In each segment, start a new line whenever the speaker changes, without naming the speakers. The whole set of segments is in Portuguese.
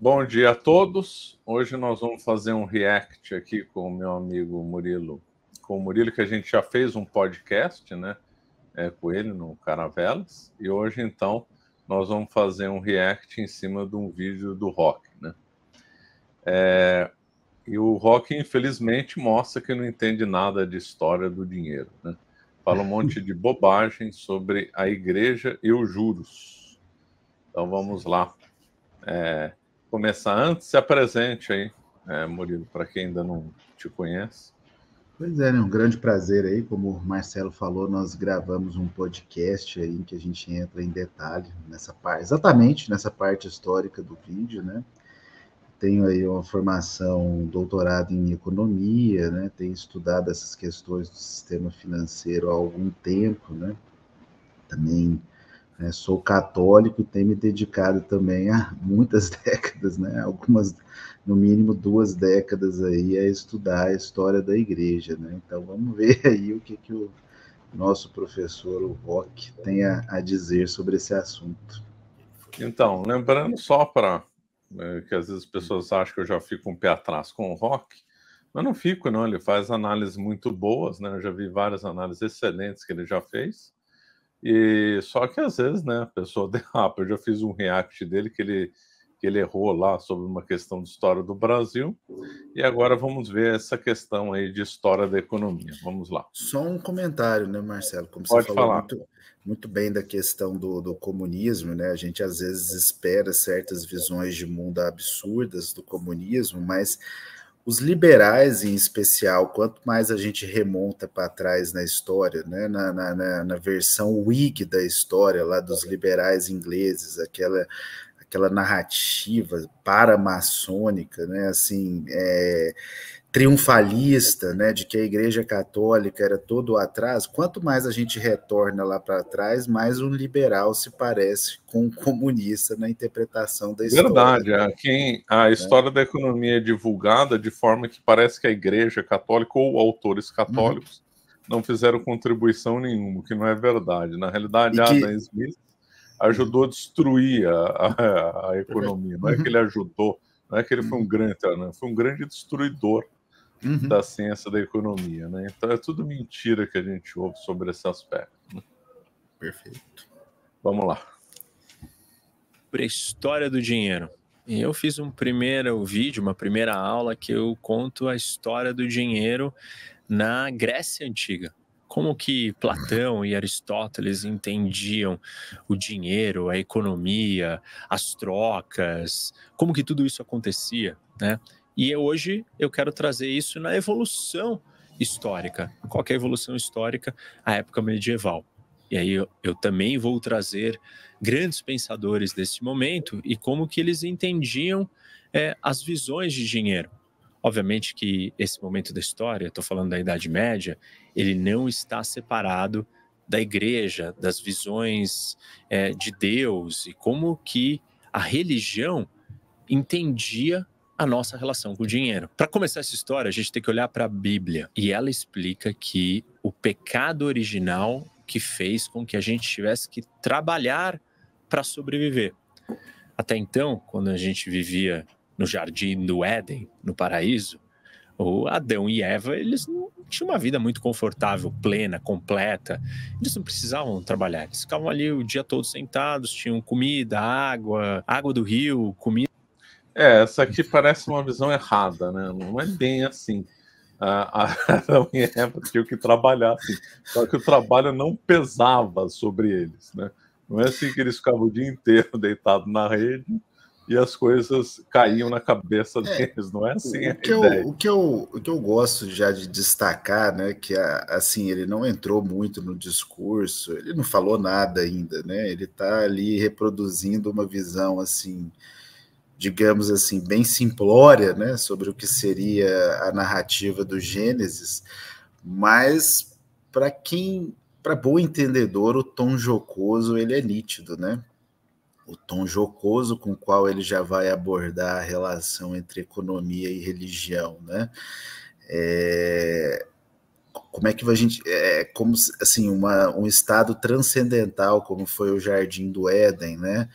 Bom dia a todos. Hoje nós vamos fazer um react aqui com o meu amigo Murilo. Com o Murilo, que a gente já fez um podcast, né? É, com ele no Caravelas. E hoje, então, nós vamos fazer um react em cima de um vídeo do Rock, né? É, e o Rock, infelizmente, mostra que não entende nada de história do dinheiro, né? Fala um monte de bobagem sobre a igreja e os juros. Então vamos lá. É, começar antes, se apresente aí, é, Murilo, para quem ainda não te conhece.
Pois é, né? um grande prazer aí, como o Marcelo falou, nós gravamos um podcast aí em que a gente entra em detalhe nessa parte, exatamente nessa parte histórica do vídeo, né? Tenho aí uma formação, doutorado em economia, né? Tenho estudado essas questões do sistema financeiro há algum tempo, né? Também né? sou católico e tenho me dedicado também há muitas décadas, né? Algumas, no mínimo duas décadas aí, a estudar a história da igreja, né? Então vamos ver aí o que, que o nosso professor, o Rock, tem a, a dizer sobre esse assunto.
Então, lembrando só para é, que às vezes as pessoas acham que eu já fico um pé atrás com o Rock, mas não fico, não. Ele faz análises muito boas, né? Eu já vi várias análises excelentes que ele já fez. E só que às vezes, né, a pessoa derrapa. Ah, eu já fiz um react dele que ele que ele errou lá sobre uma questão de história do Brasil. E agora vamos ver essa questão aí de
história da economia. Vamos lá. Só um comentário, né, Marcelo? Como Pode você falou falar. Muito, muito, bem da questão do, do comunismo, né? A gente às vezes espera certas visões de mundo absurdas do comunismo, mas os liberais em especial, quanto mais a gente remonta para trás na história, né, na, na, na, versão Whig da história, lá dos liberais ingleses, aquela, aquela narrativa paramaçônica, né, assim, é, triunfalista, né, de que a Igreja Católica era todo atrás, quanto mais a gente retorna lá para trás, mais um liberal se parece com um comunista na interpretação da história. Verdade, é, né?
Quem, a história da economia é divulgada de forma que parece que a Igreja Católica ou autores católicos uhum. não fizeram contribuição nenhuma, que não é verdade. Na realidade, que... Adam Smith ajudou a uhum. destruir a, a, a é economia, não é que ele uhum. ajudou, não é que ele foi um grande, não, né, foi um grande destruidor uhum. da ciência da economia, né? Então é tudo mentira que a gente ouve sobre esse aspecto. Né? Perfeito.
Vamos lá. Para a história do dinheiro. Eu fiz um primeiro vídeo, uma primeira aula que eu conto a história do dinheiro na Grécia antiga. Como que Platão e Aristóteles entendiam o dinheiro, a economia, as trocas, como que tudo isso acontecia, né? E hoje eu quero trazer isso na evolução histórica. Qual é a evolução histórica? A época medieval. E aí eu, eu, também vou trazer grandes pensadores desse momento e como que eles entendiam é, as visões de dinheiro. Obviamente que esse momento da história, estou falando da Idade Média, ele não está separado da igreja, das visões é, de Deus e como que a religião entendia a nossa relação com o dinheiro. Para começar essa história, a gente tem que olhar para a Bíblia e ela explica que o pecado original que fez com que a gente tivesse que trabalhar para sobreviver. Até então, quando a gente vivia no jardim do Éden, no paraíso, o Adão e Eva, eles não tinham uma vida muito confortável, plena, completa. Eles não precisavam trabalhar, eles ficavam ali o dia todo sentados, tinham comida, água, água do rio, comida
é, essa aqui parece uma visão errada, né? Não é bem assim. A, minha época tinha que trabalhar assim. Só que o trabalho não pesava sobre eles, né? Não é assim que eles ficavam o dia inteiro deitados na rede e as coisas caíam na cabeça é, deles, é, não é assim? O que, eu, o,
que eu, o que eu gosto já de destacar, né, que a, assim, ele não entrou muito no discurso, ele não falou nada ainda, né? Ele está ali reproduzindo uma visão assim digamos assim, bem simplória, né, sobre o que seria a narrativa do Gênesis, mas para quem, para bom entendedor, o tom jocoso ele é nítido, né? O tom jocoso com o qual ele já vai abordar a relação entre economia e religião, né? É, como é que a gente é como assim uma, um estado transcendental como foi o jardim do Éden né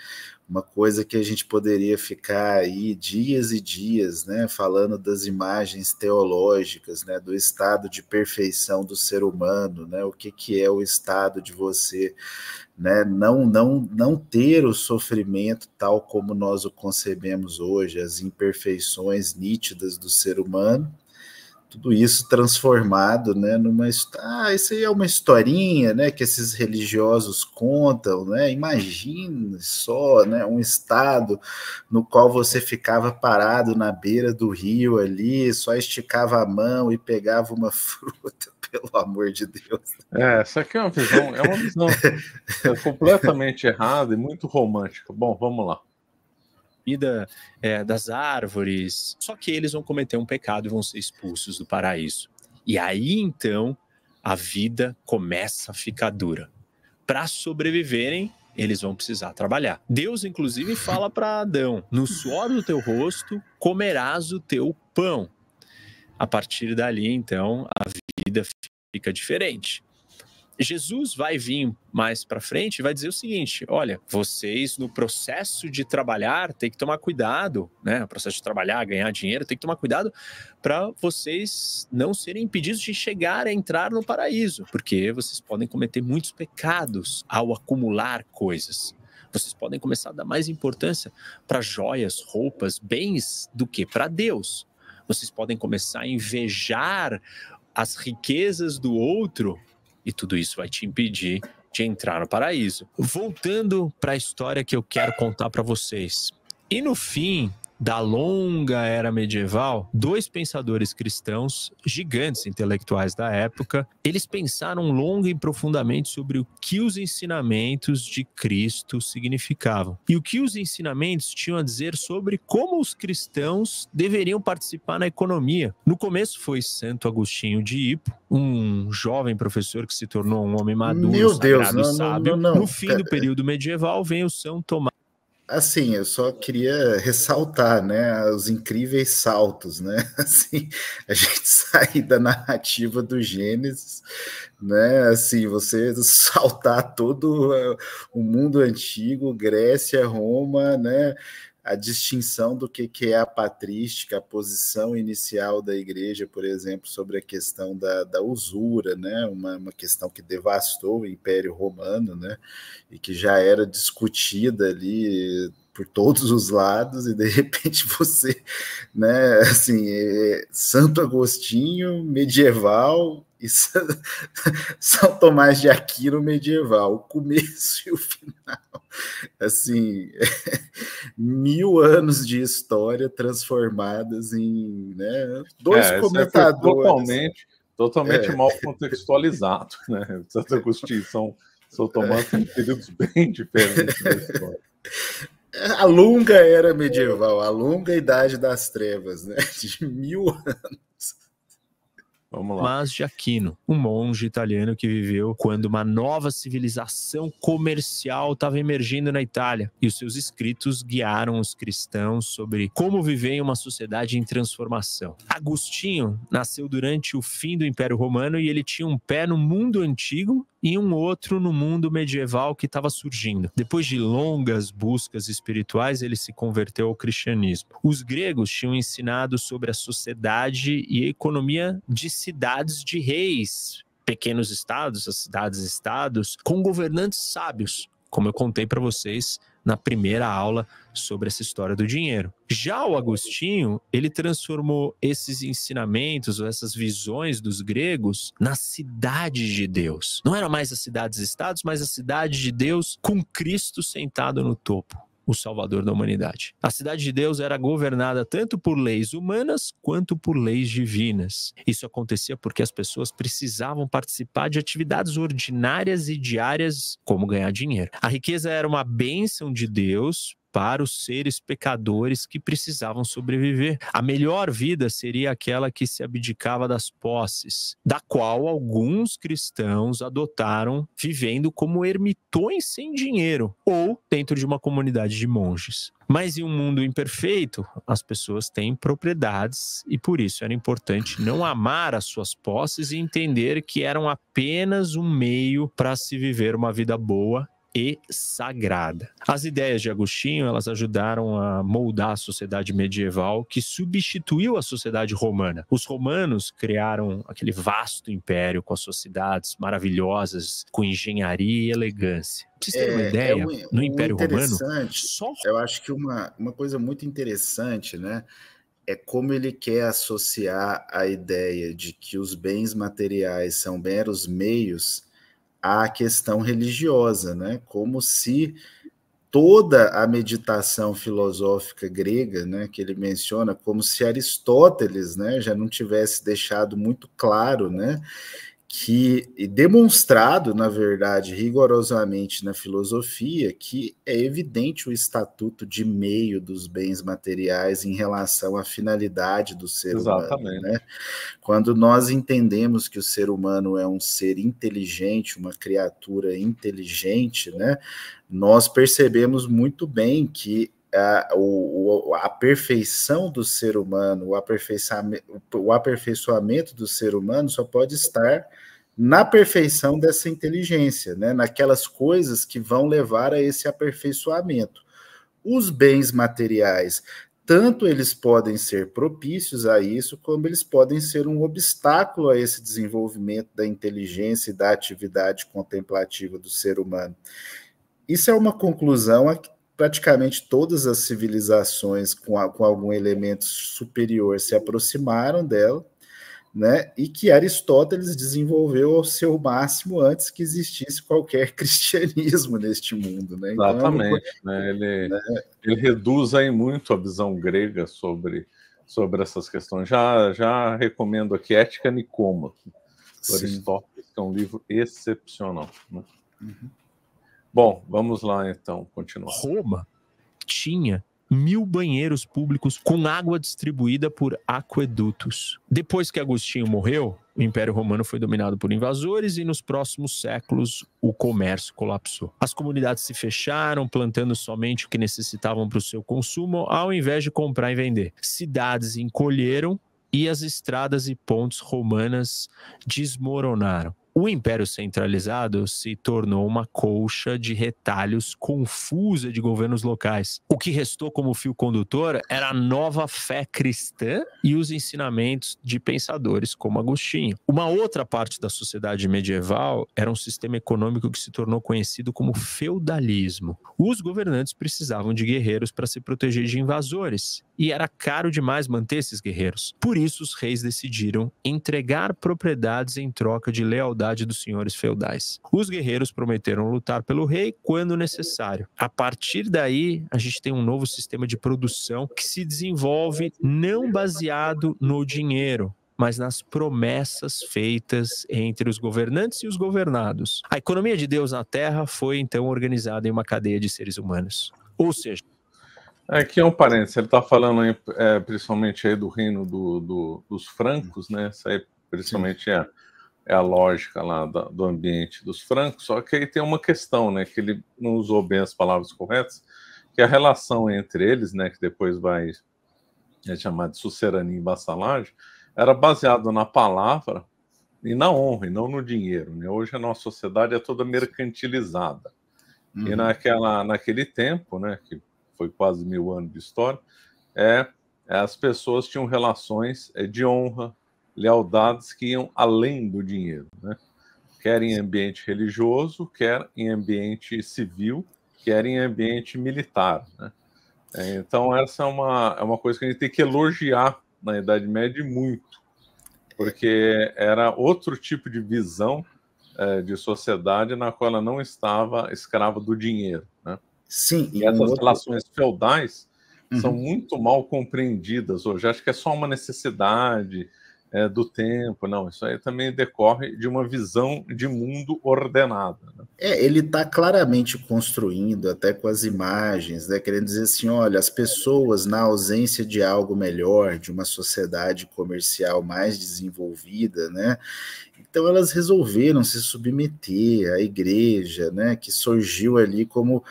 uma coisa que a gente poderia ficar aí dias e dias, né, falando das imagens teológicas, né, do estado de perfeição do ser humano, né, o que, que é o estado de você, né, não não não ter o sofrimento tal como nós o concebemos hoje, as imperfeições nítidas do ser humano, tudo isso transformado, né, numa ah, isso aí é uma historinha, né, que esses religiosos contam, né? Imagine só, né, um estado no qual você ficava parado na beira do rio ali, só esticava a mão e pegava uma fruta, pelo amor de Deus. É, isso
aqui é uma visão, é uma visão
completamente errada e muito romântica. Bom, vamos lá comida é, das árvores. Só que eles vão cometer um pecado e vão ser expulsos do paraíso. E aí então a vida começa a ficar dura. Para sobreviverem, eles vão precisar trabalhar. Deus, inclusive, fala para Adão: no suor do teu rosto comerás o teu pão. A partir dali, então, a vida fica diferente. Jesus vai vir mais para frente e vai dizer o seguinte: olha, vocês no processo de trabalhar tem que tomar cuidado, né? O processo de trabalhar, ganhar dinheiro, tem que tomar cuidado para vocês não serem impedidos de chegar a entrar no paraíso, porque vocês podem cometer muitos pecados ao acumular coisas. Vocês podem começar a dar mais importância para joias, roupas, bens do que para Deus. Vocês podem começar a invejar as riquezas do outro e tudo isso vai te impedir de entrar no paraíso. Voltando para a história que eu quero contar para vocês. E no fim, da longa era medieval, dois pensadores cristãos, gigantes intelectuais da época, eles pensaram longa e profundamente sobre o que os ensinamentos de Cristo significavam e o que os ensinamentos tinham a dizer sobre como os cristãos deveriam participar na economia. No começo foi Santo Agostinho de Hipo, um jovem professor que se tornou um homem maduro, Meu Deus, não, sábio. Não, não, no fim
do período medieval vem o São Tomás Assim, eu só queria ressaltar, né, os incríveis saltos, né, assim, a gente sair da narrativa do Gênesis, né, assim, você saltar todo eh, o mundo antigo, Grécia, Roma, né, a distinção do que, que é a patrística, a posição inicial da igreja, por exemplo, sobre a questão da, da usura, né? uma, uma questão que devastou o Império Romano né? e que já era discutida ali por todos os lados e de repente você, né, assim, é, é Santo Agostinho medieval isso, São Tomás de Aquino medieval, o começo e o final. Assim, mil anos de história transformadas em né, dois é, é comentadores. Totalmente,
totalmente é. mal contextualizado, né? São Tomás tem períodos
bem diferentes da história. A longa era medieval, a longa idade das trevas, né? De mil anos. Vamos lá. Mas
de Aquino, um monge italiano que viveu quando uma nova civilização comercial estava emergindo na Itália. E os seus escritos guiaram os cristãos sobre como viver em uma sociedade em transformação. Agostinho nasceu durante o fim do Império Romano e ele tinha um pé no mundo antigo e um outro no mundo medieval que estava surgindo. Depois de longas buscas espirituais, ele se converteu ao cristianismo. Os gregos tinham ensinado sobre a sociedade e a economia de cidades de reis. Pequenos estados, as cidades-estados, com governantes sábios, como eu contei para vocês na primeira aula sobre essa história do dinheiro. Já o Agostinho, ele transformou esses ensinamentos ou essas visões dos gregos na cidade de Deus. Não era mais as cidades-estados, mas a cidade de Deus com Cristo sentado no topo o Salvador da humanidade. A cidade de Deus era governada tanto por leis humanas quanto por leis divinas. Isso acontecia porque as pessoas precisavam participar de atividades ordinárias e diárias, como ganhar dinheiro. A riqueza era uma bênção de Deus para os seres pecadores que precisavam sobreviver. A melhor vida seria aquela que se abdicava das posses, da qual alguns cristãos adotaram vivendo como ermitões sem dinheiro ou dentro de uma comunidade de monges. Mas em um mundo imperfeito, as pessoas têm propriedades e por isso era importante não amar as suas posses e entender que eram apenas um meio para se viver uma vida boa e sagrada. As ideias de Agostinho, elas ajudaram a moldar a sociedade medieval que substituiu a sociedade romana. Os romanos criaram aquele vasto império com as suas cidades maravilhosas, com engenharia e elegância. Pra vocês terem é, uma é ideia, é um, no Império Romano,
só... eu acho que uma, uma coisa muito interessante, né, é como ele quer associar a ideia de que os bens materiais são meros meios à questão religiosa, né? Como se toda a meditação filosófica grega, né, que ele menciona, como se Aristóteles, né, já não tivesse deixado muito claro, né, que demonstrado, na verdade, rigorosamente na filosofia, que é evidente o estatuto de meio dos bens materiais em relação à finalidade do ser Exatamente. humano. Né? Quando nós entendemos que o ser humano é um ser inteligente, uma criatura inteligente, né? nós percebemos muito bem que a, a perfeição do ser humano, o aperfeiçoamento, o aperfeiçoamento do ser humano só pode estar na perfeição dessa inteligência, né? naquelas coisas que vão levar a esse aperfeiçoamento. Os bens materiais, tanto eles podem ser propícios a isso, como eles podem ser um obstáculo a esse desenvolvimento da inteligência e da atividade contemplativa do ser humano. Isso é uma conclusão a que praticamente todas as civilizações com, a, com algum elemento superior se aproximaram dela, né? E que Aristóteles desenvolveu ao seu máximo antes que existisse qualquer cristianismo neste mundo, né? Então, é Exatamente.
né? Ele, né? ele reduz aí muito a visão grega sobre, sobre essas questões. Já, já recomendo aqui Ética Nicômaco, Aristóteles, que é um livro excepcional. Né? Uhum. Bom, vamos lá então, continuar.
Roma tinha mil banheiros públicos com água distribuída por aquedutos. Depois que Agostinho morreu, o Império Romano foi dominado por invasores e nos próximos séculos o comércio colapsou. As comunidades se fecharam, plantando somente o que necessitavam para o seu consumo, ao invés de comprar e vender. Cidades encolheram e as estradas e pontes romanas desmoronaram. O Império Centralizado se tornou uma colcha de retalhos confusa de governos locais. O que restou como fio condutor era a nova fé cristã e os ensinamentos de pensadores como Agostinho. Uma outra parte da sociedade medieval era um sistema econômico que se tornou conhecido como feudalismo. Os governantes precisavam de guerreiros para se proteger de invasores e era caro demais manter esses guerreiros. Por isso, os reis decidiram entregar propriedades em troca de lealdade dos senhores feudais. Os guerreiros prometeram lutar pelo rei quando necessário. A partir daí, a gente tem um novo sistema de produção que se desenvolve não baseado no dinheiro, mas nas promessas feitas entre os governantes e os governados. A economia de Deus na Terra foi então organizada em uma cadeia de seres humanos. Ou seja,
Aqui é, é um parênteses, ele está falando aí, é, principalmente aí do reino do, do, dos francos, né? Essa aí principalmente é, é a lógica lá da, do ambiente dos francos, só que aí tem uma questão, né? Que ele não usou bem as palavras corretas, que é a relação entre eles, né? Que depois vai é chamada de sucerania e vassalagem, era baseada na palavra e na honra, e não no dinheiro. Né? Hoje a nossa sociedade é toda mercantilizada. Uhum. E naquela, naquele tempo, né, que foi quase mil anos de história, é, é as pessoas tinham relações é, de honra, lealdades que iam além do dinheiro, né? quer em ambiente religioso, quer em ambiente civil, quer em ambiente militar. Né? É, então, essa é uma, é uma coisa que a gente tem que elogiar na Idade Média muito, porque era outro tipo de visão de sociedade na qual ela não estava escrava do dinheiro. Né? Sim. E, essas outro... relações feudais uhum. são muito mal compreendidas hoje. Acho que é só uma necessidade é, do tempo. Não, isso aí também decorre de uma visão de mundo ordenada.
Né? É, ele está claramente construindo, até com as imagens, né, querendo dizer assim: olha, as pessoas, na ausência de algo melhor, de uma sociedade comercial mais desenvolvida, né, então elas resolveram se submeter à igreja, né, que surgiu ali como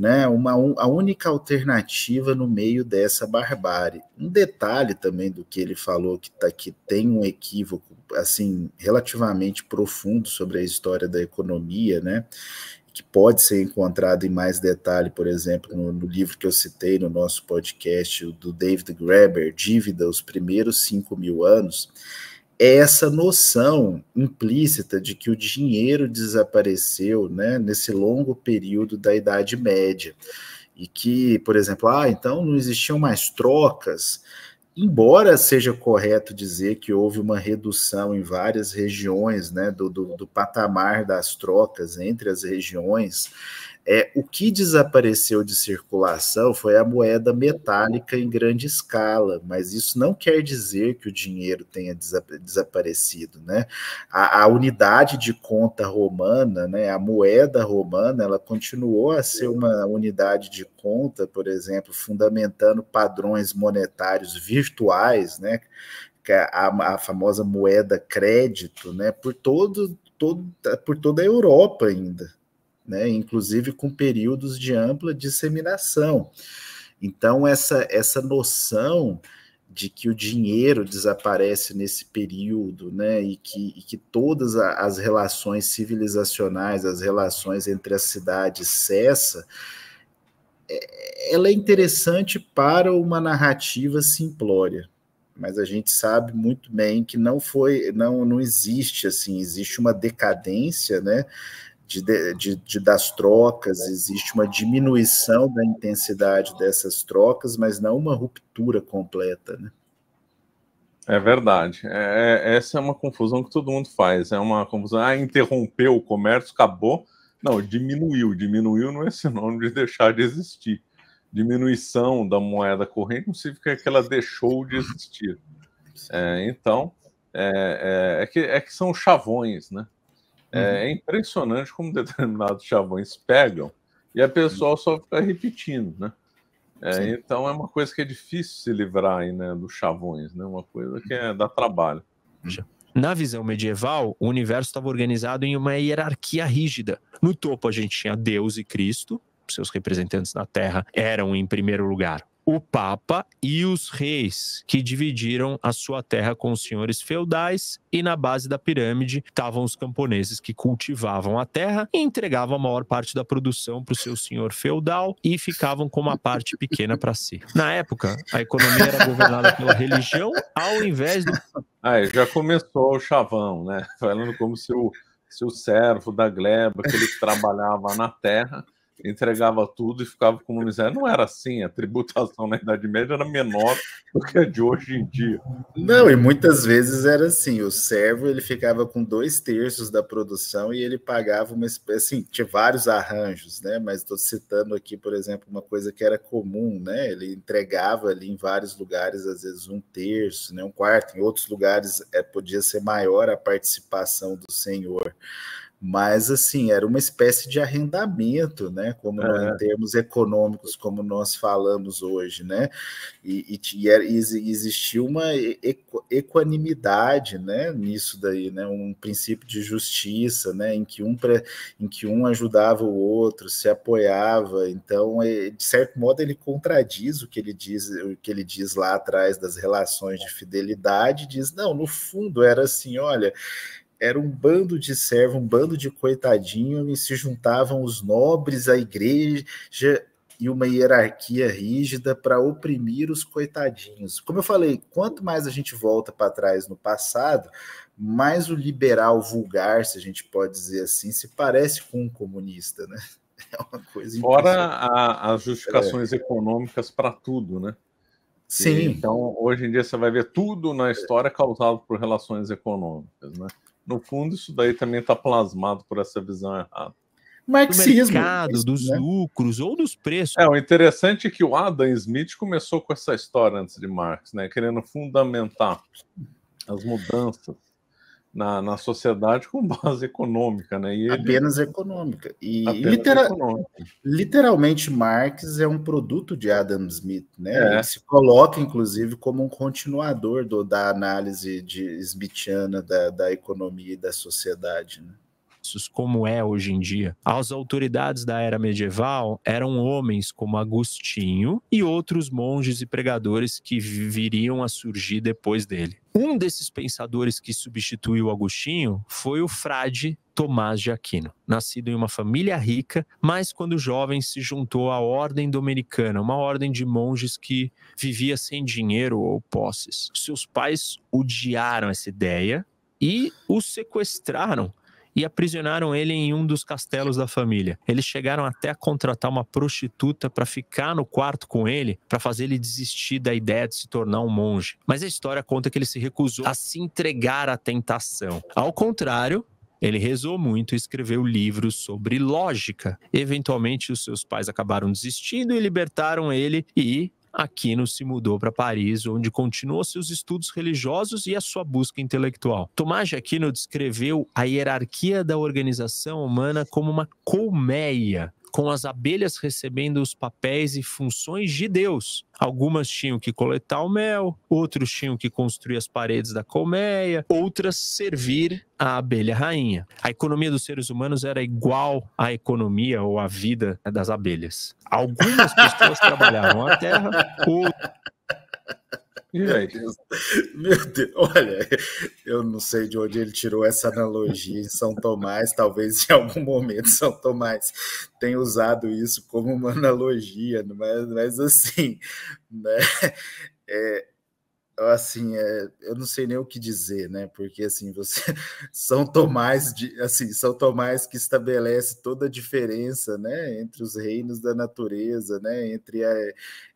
né, uma, a única alternativa no meio dessa barbárie. Um detalhe também do que ele falou, que, tá, que tem um equívoco assim relativamente profundo sobre a história da economia, né, que pode ser encontrado em mais detalhe, por exemplo, no, no, livro que eu citei no nosso podcast, do David Graeber, Dívida, os primeiros 5 mil anos, é essa noção implícita de que o dinheiro desapareceu né, nesse longo período da Idade Média. E que, por exemplo, ah, então não existiam mais trocas, embora seja correto dizer que houve uma redução em várias regiões né, do, do, do patamar das trocas entre as regiões, é, o que desapareceu de circulação foi a moeda metálica em grande escala, mas isso não quer dizer que o dinheiro tenha desa desaparecido, né? A, a, unidade de conta romana, né, a moeda romana, ela continuou a ser uma unidade de conta, por exemplo, fundamentando padrões monetários virtuais, né? É a, a famosa moeda crédito, né, por, todo, todo, por toda a Europa ainda, né, inclusive com períodos de ampla disseminação. Então, essa, essa noção de que o dinheiro desaparece nesse período, né, e que, e que todas as relações civilizacionais, as relações entre as cidades cessa, é, ela é interessante para uma narrativa simplória, mas a gente sabe muito bem que não foi, não, não existe assim, existe uma decadência, né, de, de, de, das trocas, existe uma diminuição da intensidade dessas trocas, mas não uma ruptura completa. Né?
É verdade. É, é, essa é uma confusão que todo mundo faz. É uma confusão. Ah, interrompeu o comércio, acabou. Não, diminuiu. Diminuiu não é sinônimo de deixar de existir. Diminuição da moeda corrente não significa que ela deixou de existir. É, então, é, é, é, que, é que são chavões, né? É, uhum. impressionante como determinados chavões pegam e a pessoa só fica repetindo, né? É, então é uma coisa que é difícil se livrar
aí, né, dos chavões, né? Uma coisa que é, dá trabalho. Na visão medieval, o universo estava organizado em uma hierarquia rígida. No topo a gente tinha Deus e Cristo, seus representantes na Terra eram em primeiro lugar o Papa e os reis, que dividiram a sua terra com os senhores feudais, e na base da pirâmide estavam os camponeses que cultivavam a terra e entregavam a maior parte da produção para o seu senhor feudal e ficavam com uma parte pequena para si. Na época, a economia era governada pela religião, ao invés do. Aí ah, já começou o chavão, né?
Falando como se o, se o servo da gleba que ele trabalhava na terra entregava tudo e ficava com comunizando. Não era assim, a tributação na Idade Média era menor
do que a de hoje em dia. Não, e muitas vezes era assim, o servo ele ficava com dois terços da produção e ele pagava uma espécie, assim, tinha vários arranjos, né? Mas estou citando aqui, por exemplo, uma coisa que era comum, né? Ele entregava ali em vários lugares, às vezes um terço, né? um quarto, em outros lugares é, podia ser maior a participação do senhor mas assim era uma espécie de arrendamento, né? Como é. em termos econômicos, como nós falamos hoje, né? E, e, e existia uma equanimidade, né? Nisso daí, né? Um princípio de justiça, né? Em que um em que um ajudava o outro, se apoiava. Então, é, de certo modo, ele contradiz o que ele diz, o que ele diz lá atrás das relações de fidelidade. Diz não, no fundo era assim, olha era um bando de servo, um bando de coitadinho, e se juntavam os nobres, a igreja e uma hierarquia rígida para oprimir os coitadinhos. Como eu falei, quanto mais a gente volta para trás no passado, mais o liberal vulgar, se a gente pode dizer assim, se parece com um comunista, né? É uma
coisa Fora as justificações é. econômicas para tudo, né? Sim. E, então, hoje em dia, você vai ver tudo na história causado por relações econômicas, né? no fundo, isso daí também está plasmado por essa visão errada. Marxismo. Do mercado, é dos né? lucros ou dos preços. É, o interessante é que o Adam Smith começou com essa história antes de Marx, né? Querendo fundamentar as mudanças na, na sociedade
com base econômica, né? Ele... Apenas econômica. E Apenas litera... econômica. literalmente Marx é um produto de Adam Smith, né? É. se coloca, inclusive, como um continuador do, da análise de Smithiana da, da economia e da sociedade. Né?
egípcios, como é hoje em dia, as autoridades da era medieval eram homens como Agostinho e outros monges e pregadores que viriam a surgir depois dele. Um desses pensadores que substituiu Agostinho foi o frade Tomás de Aquino, nascido em uma família rica, mas quando jovem se juntou à ordem dominicana, uma ordem de monges que vivia sem dinheiro ou posses. Seus pais odiaram essa ideia e o sequestraram e aprisionaram ele em um dos castelos da família. Eles chegaram até a contratar uma prostituta para ficar no quarto com ele, para fazer ele desistir da ideia de se tornar um monge. Mas a história conta que ele se recusou a se entregar à tentação. Ao contrário, ele rezou muito e escreveu livros sobre lógica. Eventualmente, os seus pais acabaram desistindo e libertaram ele e Aquino se mudou para Paris, onde continuou seus estudos religiosos e a sua busca intelectual. Tomás de Aquino descreveu a hierarquia da organização humana como uma colmeia com as abelhas recebendo os papéis e funções de Deus. Algumas tinham que coletar o mel, outros tinham que construir as paredes da colmeia, outras servir a abelha rainha. A economia dos seres humanos era igual à economia ou à vida das
abelhas. Algumas pessoas trabalhavam a terra, outras meu Deus. Meu Deus. Olha, eu não sei de onde ele tirou essa analogia em São Tomás. Talvez em algum momento São Tomás tenha usado isso como uma analogia, mas, mas assim, né? É, assim, é, eu não sei nem o que dizer, né? Porque assim, você São Tomás de, assim, São Tomás que estabelece toda a diferença, né, entre os reinos da natureza, né, entre a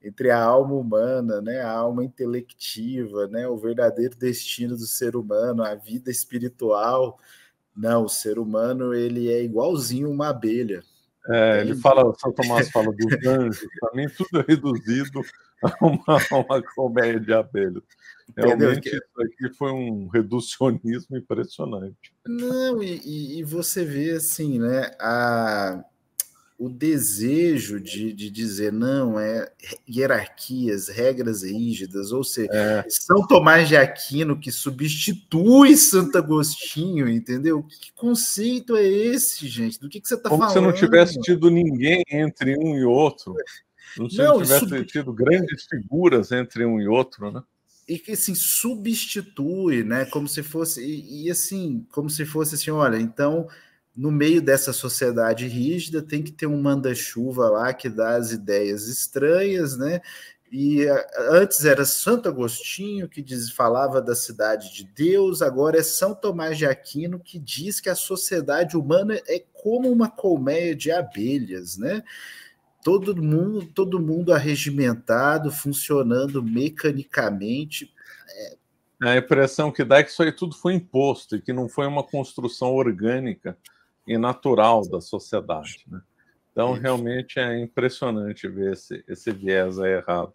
entre a alma humana, né, a alma intelectiva, né, o verdadeiro destino do ser humano, a vida espiritual. Não, o ser humano ele é igualzinho uma abelha. É, ele né, fala, então São Tomás fala dos anjos, também tudo é reduzido uma, uma colmeia de
abelhas. Realmente, isso aqui foi um reducionismo impressionante.
Não, e, e você vê assim, né? A, o desejo de, de dizer não é hierarquias, regras rígidas, ou seja, é. São Tomás de Aquino que substitui Santo Agostinho, entendeu? Que conceito é esse, gente? Do que, que você está falando? Como se não tivesse tido ninguém
entre um e outro. Não se não, tivesse sub... tido grandes figuras entre um e outro,
né? E que assim substitui, né? Como se fosse e, e assim, como se fosse assim, olha, então no meio dessa sociedade rígida tem que ter um manda-chuva lá que dá as ideias estranhas, né? E antes era Santo Agostinho que diz, falava da cidade de Deus, agora é São Tomás de Aquino que diz que a sociedade humana é como uma colmeia de abelhas, né? todo mundo, todo mundo arregimentado, funcionando mecanicamente.
A impressão que dá é que isso aí tudo foi imposto e que não foi uma construção orgânica e natural da sociedade. Né? Então, isso. realmente
é impressionante ver esse, esse viés aí errado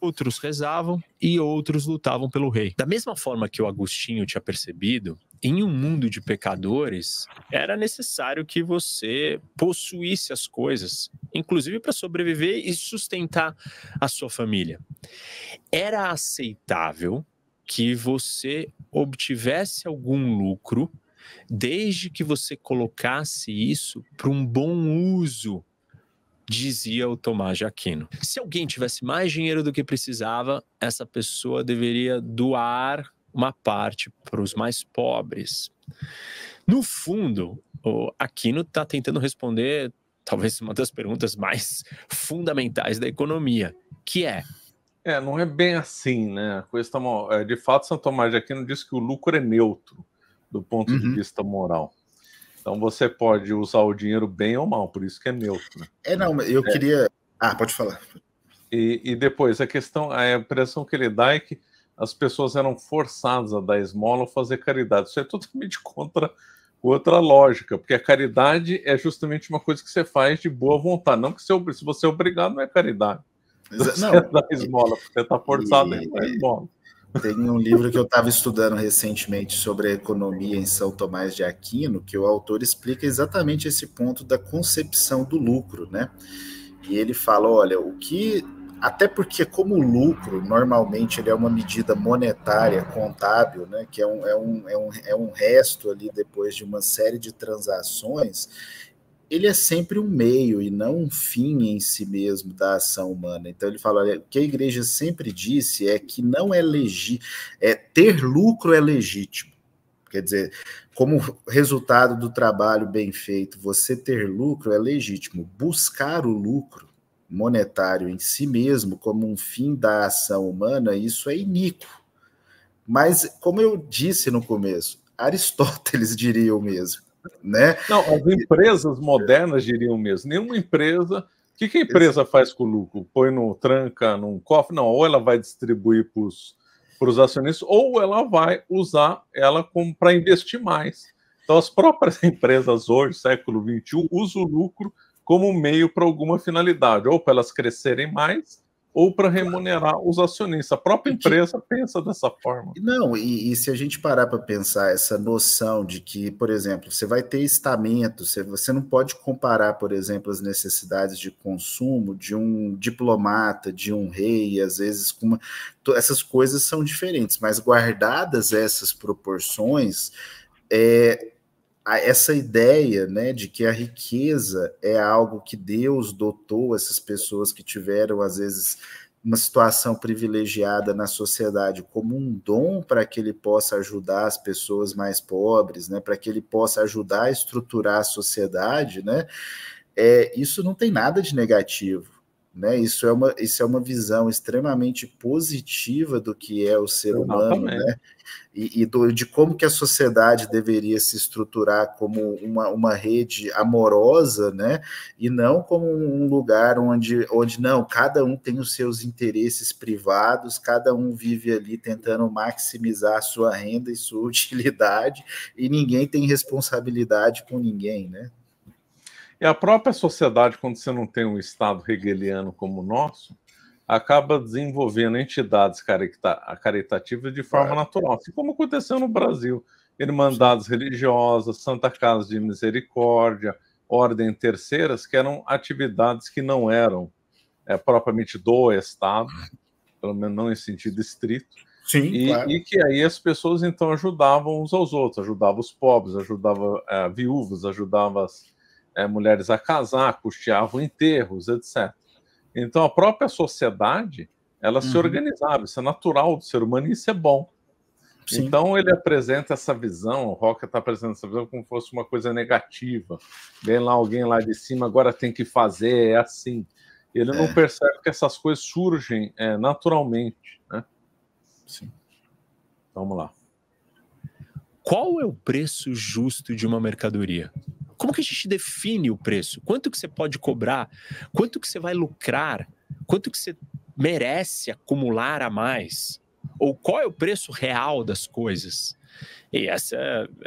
outros rezavam e outros lutavam pelo rei. Da mesma forma que o Agostinho tinha percebido em um mundo de pecadores, era necessário que você possuísse as coisas, inclusive para sobreviver e sustentar a sua família. Era aceitável que você obtivesse algum lucro, desde que você colocasse isso para um bom uso, dizia o Tomás de Aquino. Se alguém tivesse mais dinheiro do que precisava, essa pessoa deveria doar uma parte para os mais pobres. No fundo, o Aquino está tentando responder talvez uma das perguntas mais fundamentais da economia,
que é é, não é bem assim, né? A coisa tá mal... É, de fato, São Tomás de Aquino diz que o lucro é neutro do ponto uhum. de vista moral. Então você pode usar o dinheiro bem ou mal, por isso que é neutro. Né?
É, não, eu é. queria. Ah, pode falar.
E, e depois, a questão, a impressão que ele dá é que as pessoas eram forçadas a dar esmola ou fazer caridade. Isso é totalmente contra outra lógica, porque a caridade é justamente uma coisa que você faz de boa vontade. Não que você, se você é obrigado, não é caridade. É, você não. dá esmola, porque você está forçado e... a
dar esmola. Tem um livro que eu estava estudando recentemente sobre a economia em São Tomás de Aquino, que o autor explica exatamente esse ponto da concepção do lucro, né? E ele fala: olha, o que até porque como lucro normalmente ele é uma medida monetária, contábil, né, que é um, é, um, é, um, é um resto ali depois de uma série de transações, ele é sempre um meio e não um fim em si mesmo da ação humana. Então ele fala, olha, o que a igreja sempre disse é que não é legítimo, é, ter lucro é legítimo. Quer dizer, como resultado do trabalho bem feito, você ter lucro é legítimo. Buscar o lucro monetário em si mesmo, como um fim da ação humana, isso é iníquo. Mas, como eu disse no começo, Aristóteles diria o mesmo. Né? Não, as empresas modernas diriam o mesmo. Nenhuma empresa.
O que, que a empresa faz com o lucro? Põe no tranca, num cofre? Não, ou ela vai distribuir para os para os acionistas, ou ela vai usar ela para investir mais. Então, as próprias empresas hoje, século XXI, usam o lucro como meio para alguma finalidade, ou para elas crescerem mais, ou para remunerar os acionistas. A própria
empresa pensa dessa forma. Não, e, e se a gente parar para pensar essa noção de que, por exemplo, você vai ter estamento, você, você não pode comparar, por exemplo, as necessidades de consumo de um diplomata, de um rei, às vezes com uma... essas coisas são diferentes, mas guardadas essas proporções, é, essa ideia né, de que a riqueza é algo que Deus dotou essas pessoas que tiveram, às vezes, uma situação privilegiada na sociedade como um dom para que ele possa ajudar as pessoas mais pobres, né, para que ele possa ajudar a estruturar a sociedade, né, é, isso não tem nada de negativo. Né? Isso, é uma, isso é uma visão extremamente positiva do que é o ser humano, né? e, e do, de como que a sociedade deveria se estruturar como uma, uma rede amorosa, né? e não como um lugar onde, onde não, cada um tem os seus interesses privados, cada um vive ali tentando maximizar a sua renda e sua utilidade, e ninguém tem responsabilidade com ninguém, né?
E a própria sociedade, quando você não tem um Estado hegeliano como o nosso, acaba desenvolvendo entidades caritativas de forma natural, assim como aconteceu no Brasil. Irmandades religiosas, Santa Casa de Misericórdia, Ordem Terceiras, que eram atividades que não eram é, propriamente do Estado, pelo menos não em sentido estrito, Sim, e, claro. e, que aí as pessoas então ajudavam uns aos outros, ajudavam os pobres, ajudava é, viúvas, ajudavam as, é, mulheres a casar, custeavam enterros, etc. Então a própria sociedade ela uhum. se organizava, isso é natural do ser humano e isso é bom. Sim. Então ele apresenta essa visão, o Roca está apresentando essa visão como se fosse uma coisa negativa. Vem lá alguém lá de cima, agora tem que fazer, é assim. Ele é. não percebe que essas coisas surgem é, naturalmente. Né?
Sim. Vamos lá. Qual é o preço justo de uma mercadoria? Como que a gente define o preço? Quanto que você pode cobrar? Quanto que você vai lucrar? Quanto que você merece acumular a mais? Ou qual é o preço real das coisas? E essa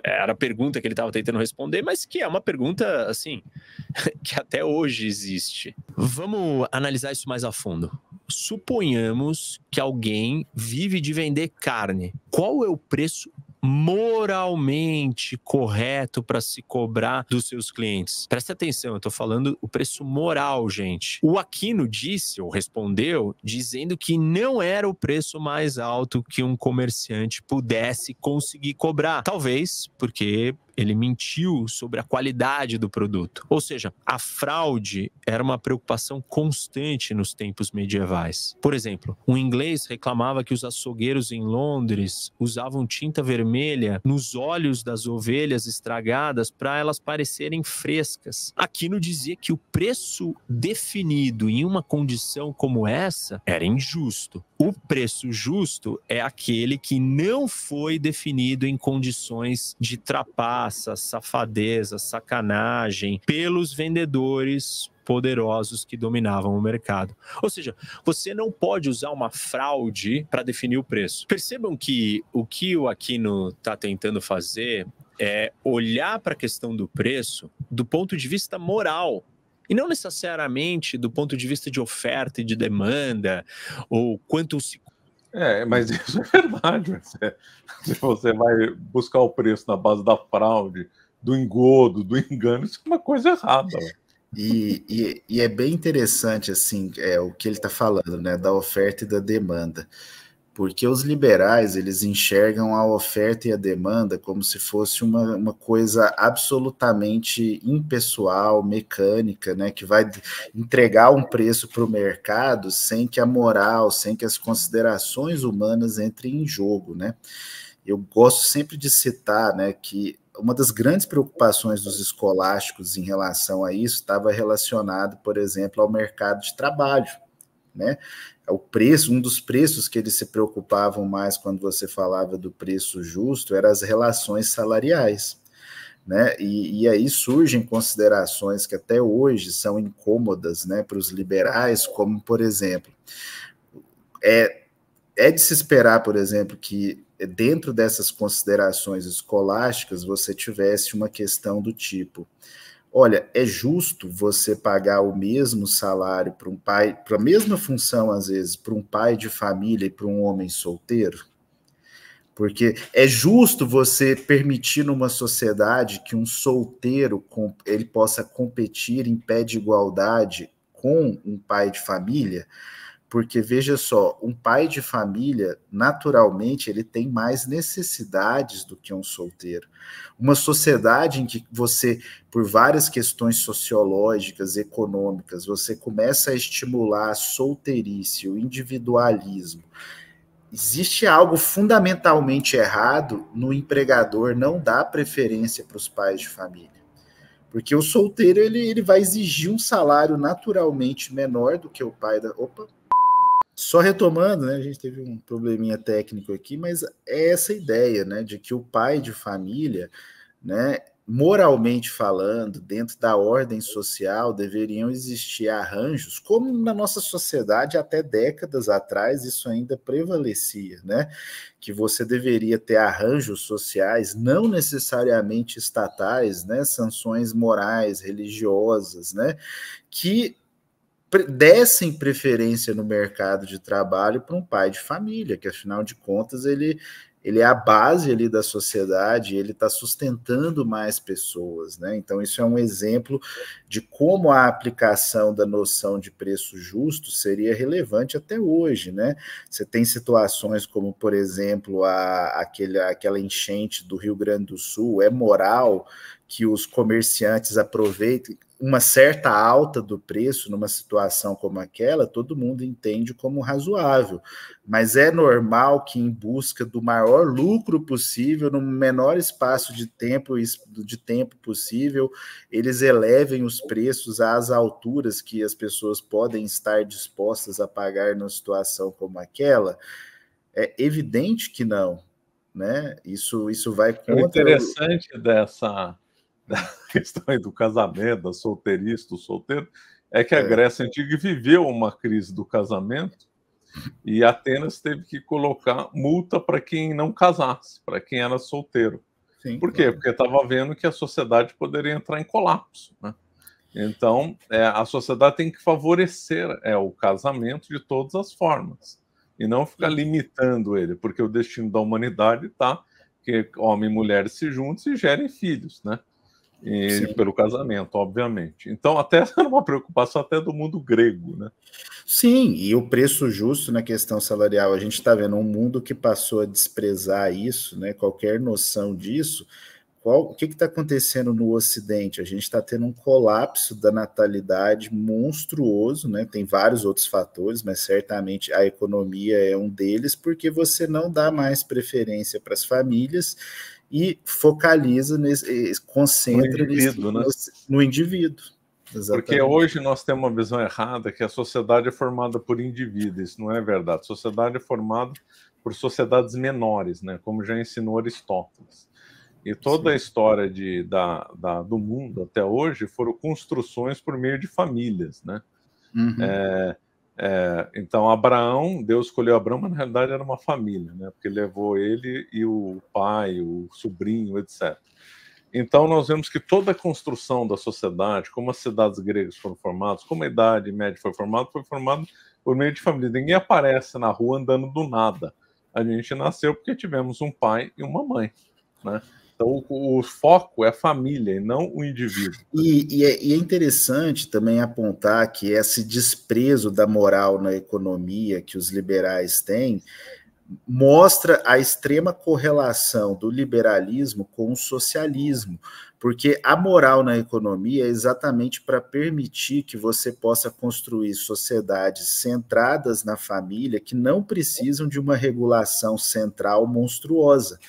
era a pergunta que ele estava tentando responder, mas que é uma pergunta, assim, que até hoje existe. Vamos analisar isso mais a fundo. Suponhamos que alguém vive de vender carne. Qual é o preço moralmente correto para se cobrar dos seus clientes. Preste atenção, eu estou falando o preço moral, gente. O Aquino disse, ou respondeu, dizendo que não era o preço mais alto que um comerciante pudesse conseguir cobrar. Talvez porque ele mentiu sobre a qualidade do produto. Ou seja, a fraude era uma preocupação constante nos tempos medievais. Por exemplo, um inglês reclamava que os açougueiros em Londres usavam tinta vermelha nos olhos das ovelhas estragadas para elas parecerem frescas. Aquino dizia que o preço definido em uma condição como essa era injusto. O preço justo é aquele que não foi definido em condições de trapar graça, safadeza, sacanagem pelos vendedores poderosos que dominavam o mercado. Ou seja, você não pode usar uma fraude para definir o preço. Percebam que o que o Aquino está tentando fazer é olhar para a questão do preço do ponto de vista moral. E não necessariamente do ponto de vista de oferta e de demanda, ou quanto se é, mas isso é verdade. Você, é, se você vai buscar o preço na base da fraude,
do engodo, do engano, isso é
uma coisa errada.
E, e, e, é bem interessante assim é, o que ele está falando, né, da oferta e da demanda porque os liberais eles enxergam a oferta e a demanda como se fosse uma, uma coisa absolutamente impessoal, mecânica, né, que vai entregar um preço para o mercado sem que a moral, sem que as considerações humanas entrem em jogo, né? Eu gosto sempre de citar, né, que uma das grandes preocupações dos escolásticos em relação a isso estava relacionado, por exemplo, ao mercado de trabalho né? É o preço, um dos preços que eles se preocupavam mais quando você falava do preço justo eram as relações salariais. Né? E, e, aí surgem considerações que até hoje são incômodas né, para os liberais, como, por exemplo, é, é de se esperar, por exemplo, que dentro dessas considerações escolásticas você tivesse uma questão do tipo: olha, é justo você pagar o mesmo salário para um pai, para a mesma função, às vezes, para um pai de família e para um homem solteiro? Porque é justo você permitir numa sociedade que um solteiro ele possa competir em pé de igualdade com um pai de família? Porque veja só, um pai de família, naturalmente, ele tem mais necessidades do que um solteiro. Uma sociedade em que você, por várias questões sociológicas, econômicas, você começa a estimular a solteirice, o individualismo. Existe algo fundamentalmente errado no empregador não dar preferência para os pais de família. Porque o solteiro ele, ele vai exigir um salário naturalmente menor do que o pai da. Opa, só retomando, né, a gente teve um probleminha técnico aqui, mas é essa ideia, né, de que o pai de família, né, moralmente falando, dentro da ordem social, deveriam existir arranjos, como na nossa sociedade até décadas atrás isso ainda prevalecia, né? Que você deveria ter arranjos sociais, não necessariamente estatais, né? Sanções morais, religiosas, né? Que dessem preferência no mercado de trabalho para um pai de família, que afinal de contas ele, ele é a base ali da sociedade, ele está sustentando mais pessoas, né? Então isso é um exemplo de como a aplicação da noção de preço justo seria relevante até hoje, né? Você tem situações como, por exemplo, a, aquele, aquela enchente do Rio Grande do Sul, é moral que os comerciantes aproveitem, uma certa alta do preço numa situação como aquela, todo mundo entende como razoável, mas é normal que, em busca do maior lucro possível, no menor espaço de tempo, de tempo possível, eles elevem os preços às alturas que as pessoas podem estar dispostas a pagar numa situação como aquela. É evidente que não. Né? Isso, isso vai é contra. O interessante
dessa da questão do casamento, da solteirista do solteiro, é que a é. Grécia Antiga viveu uma crise do casamento e Atenas teve que colocar multa para quem não casasse, para quem era solteiro. Sim, Por quê? Claro. Porque estava vendo que a sociedade poderia entrar em colapso. Né? Então, é, a sociedade tem que favorecer é, o casamento de todas as formas e não ficar limitando ele, porque o destino da humanidade está que homem e mulher se juntem e gerem filhos, né? E Sim. pelo casamento, obviamente. Então, até era é uma preocupação até do
mundo grego, né? Sim, e o preço justo na questão salarial, a gente está vendo um mundo que passou a desprezar isso, né? Qualquer noção disso. Qual, o que está acontecendo no Ocidente? A gente está tendo um colapso da natalidade monstruoso, né? Tem vários outros fatores, mas certamente a economia é um deles, porque você não dá mais preferência para as famílias e focaliza, nesse, concentra no indivíduo. Nesse, né? no indivíduo. Porque
hoje nós temos uma visão errada que a sociedade é formada por indivíduos, não é verdade. sociedade é formada por sociedades menores, né? como já ensinou Aristóteles. E toda Sim. a história de, da, da, do mundo até hoje foram construções por meio de famílias. Né? Uhum. É, é, então, Abraão, Deus escolheu Abraão, mas na realidade era uma família, né? porque levou ele e o pai, o sobrinho, etc. Então, nós vemos que toda a construção da sociedade, como as cidades gregas foram formadas, como a Idade Média foi formada, foi formada por meio de família. Ninguém aparece na rua andando do nada. A gente nasceu porque tivemos um pai e uma mãe. Né? Então, o, o foco é a família e não o indivíduo.
E, e, é, e, é, interessante também apontar que esse desprezo da moral na economia que os liberais têm mostra a extrema correlação do liberalismo com o socialismo, porque a moral na economia é exatamente para permitir que você possa construir sociedades centradas na família que não precisam de uma regulação central monstruosa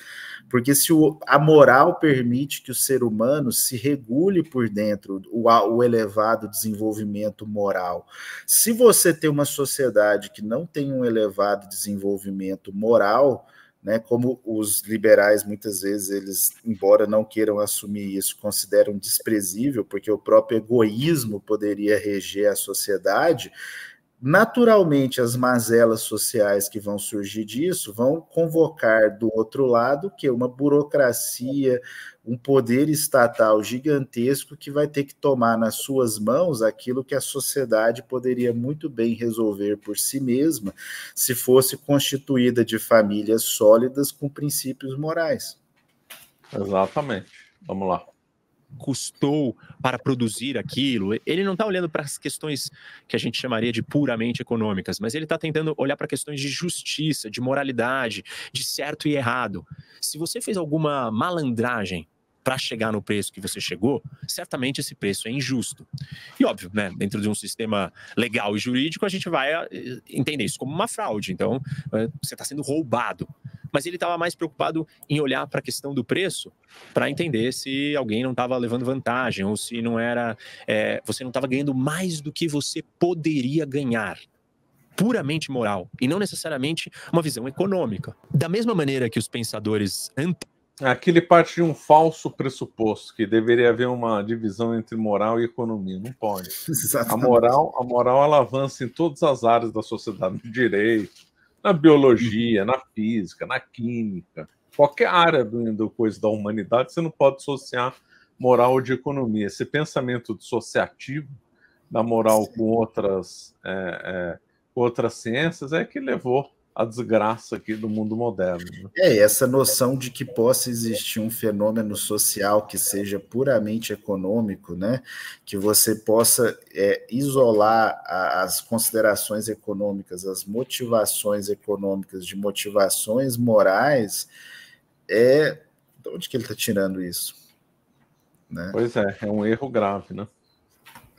porque se o, a moral permite que o ser humano se regule por dentro, o, o elevado desenvolvimento moral. Se você tem uma sociedade que não tem um elevado desenvolvimento moral, né, como os liberais muitas vezes eles, embora não queiram assumir isso, consideram desprezível, porque o próprio egoísmo poderia reger a sociedade naturalmente as mazelas sociais que vão surgir disso vão convocar do outro lado que é uma burocracia, um poder estatal gigantesco que vai ter que tomar nas suas mãos aquilo que a sociedade poderia muito bem resolver por si mesma, se fosse constituída de famílias sólidas com princípios morais.
Exatamente. Vamos lá custou para produzir aquilo. Ele não está olhando para as questões que a gente chamaria de puramente econômicas, mas ele está tentando olhar para questões de justiça, de moralidade, de certo e errado. Se você fez alguma malandragem para chegar no preço que você chegou, certamente esse preço é injusto. E óbvio, né, dentro de um sistema legal e jurídico, a gente vai eh, entender isso como uma fraude. Então, eh, você está sendo roubado. Mas ele estava mais preocupado em olhar para a questão do preço para entender se alguém não estava levando vantagem ou se não era. É, você não estava ganhando mais do que você poderia ganhar puramente moral e não necessariamente uma visão econômica. Da mesma maneira que os pensadores anteriores aquele parte de um falso pressuposto
que deveria haver uma divisão entre moral e economia. Não pode.
Exatamente. A moral, a
moral ela avança em todas as áreas da sociedade, no direito, na biologia, na física, na química, qualquer área do, do coisa da humanidade. Você não pode dissociar moral de economia. Esse pensamento dissociativo da moral Sim. com outras é, é, com outras ciências é que levou a desgraça aqui do
mundo moderno. Né? É, essa noção de que possa existir um fenômeno social que seja puramente econômico, né? que você possa é, isolar a, as considerações econômicas, as motivações econômicas de motivações morais, é. De onde que ele está tirando isso? Né? Pois é, é um erro grave, né?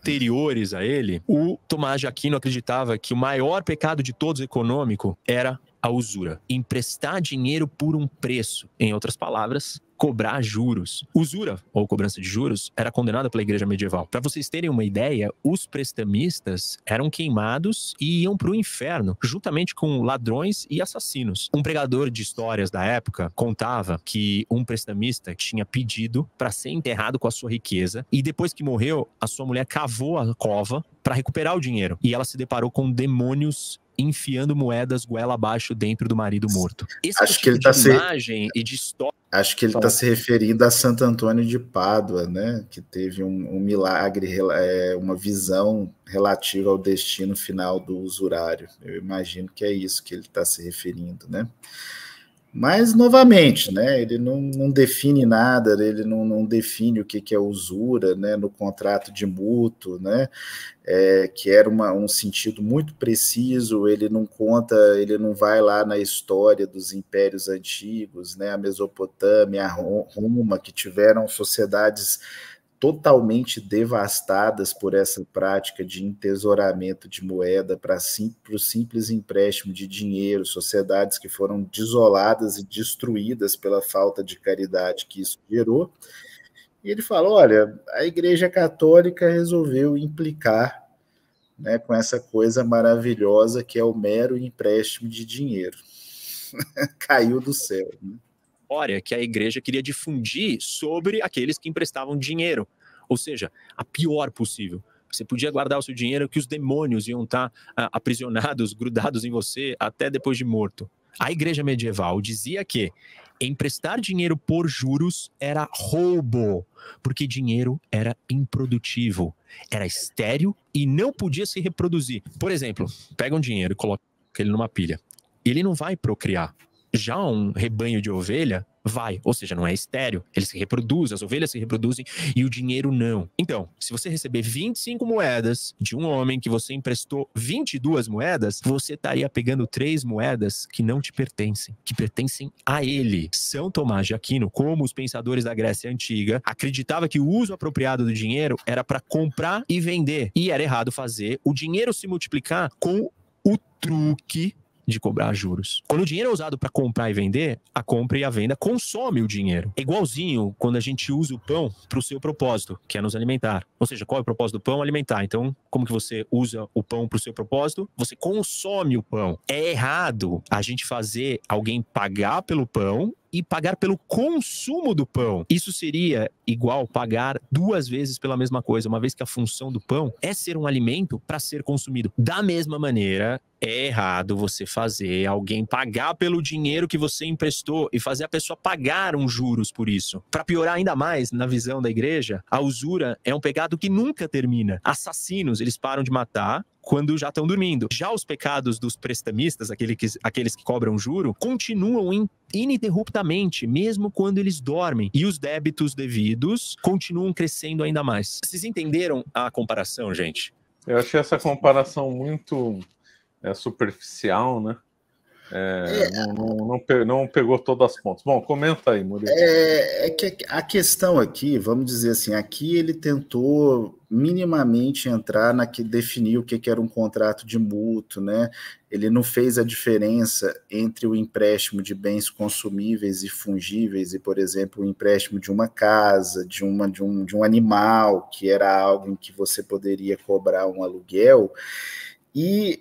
anteriores a ele, o
Tomás de Aquino acreditava que o maior pecado de todos econômico era a usura. Emprestar dinheiro por um preço, em outras palavras, cobrar juros. Usura, ou cobrança de juros, era condenada pela igreja medieval. Para vocês terem uma ideia, os prestamistas eram queimados e iam para o inferno, juntamente com ladrões e assassinos. Um pregador de histórias da época contava que um prestamista tinha pedido para ser enterrado com a sua riqueza e depois que morreu, a sua mulher cavou a cova para recuperar o dinheiro e ela se deparou com demônios enfiando moedas goela abaixo dentro do marido morto. Esse Acho que tipo ele tá
imagem e de história. Acho que ele está se referindo a Santo Antônio de Pádua, né? Que teve um, um milagre, é, uma visão relativa ao destino final do usurário. Eu imagino que é isso que ele está se referindo, né? Mas, novamente, né, ele não, não define nada, ele não, não, define o que, que é usura né, no contrato de mútuo, né, é, que era uma, um sentido muito preciso, ele não conta, ele não vai lá na história dos impérios antigos, né, a Mesopotâmia, a Roma, que tiveram sociedades totalmente devastadas por essa prática de entesouramento de moeda para sim, o simples empréstimo de dinheiro, sociedades que foram desoladas e destruídas pela falta de caridade que isso gerou. E ele fala: olha, a Igreja Católica resolveu implicar né, com essa coisa maravilhosa que é o mero empréstimo de dinheiro. Caiu do céu. Né?
história que a igreja queria difundir sobre aqueles que emprestavam dinheiro. Ou seja, a pior possível. Você podia guardar o seu dinheiro que os demônios iam estar tá, ah, aprisionados, grudados em você até depois de morto. A igreja medieval dizia que emprestar dinheiro por juros era roubo, porque dinheiro era improdutivo, era estéril e não podia se reproduzir. Por exemplo, pega um dinheiro e coloca ele numa pilha. Ele não vai procriar, já um rebanho de ovelha vai, ou seja, não é estéreo, ele se reproduz, as ovelhas se reproduzem e o dinheiro não. Então, se você receber 25 moedas de um homem que você emprestou 22 moedas, você estaria pegando três moedas que não te pertencem, que pertencem a ele. São Tomás de Aquino, como os pensadores da Grécia antiga, acreditava que o uso apropriado do dinheiro era para comprar e vender, e era errado fazer o dinheiro se multiplicar com o truque de cobrar juros. Quando o dinheiro é usado para comprar e vender, a compra e a venda consome o dinheiro. É igualzinho quando a gente usa o pão para o seu propósito, que é nos alimentar. Ou seja, qual é o propósito do pão? Alimentar. Então, como que você usa o pão para o seu propósito? Você consome o pão. É errado a gente fazer alguém pagar pelo pão e pagar pelo consumo do pão. Isso seria igual pagar duas vezes pela mesma coisa, uma vez que a função do pão é ser um alimento para ser consumido. Da mesma maneira, é errado você fazer alguém pagar pelo dinheiro que você emprestou e fazer a pessoa pagar uns juros por isso. Para piorar ainda mais, na visão da igreja, a usura é um pecado que nunca termina. Assassinos, eles param de matar quando já estão dormindo. Já os pecados dos prestamistas, aquele que, aqueles que cobram juro, continuam em ininterruptamente, mesmo quando eles dormem. E os débitos devidos continuam crescendo ainda mais. Vocês entenderam a comparação, gente? Eu achei essa comparação muito é, superficial, né? É, é,
não, não, não, pegou todas as pontas. Bom, comenta aí, Murilo.
É, é, que a questão aqui, vamos dizer assim, aqui ele tentou minimamente entrar na que definir o que, que era um contrato de mútuo, né? Ele não fez a diferença entre o empréstimo de bens consumíveis e fungíveis, e, por exemplo, o empréstimo de uma casa, de, uma, de, um, de um animal, que era algo em que você poderia cobrar um aluguel. E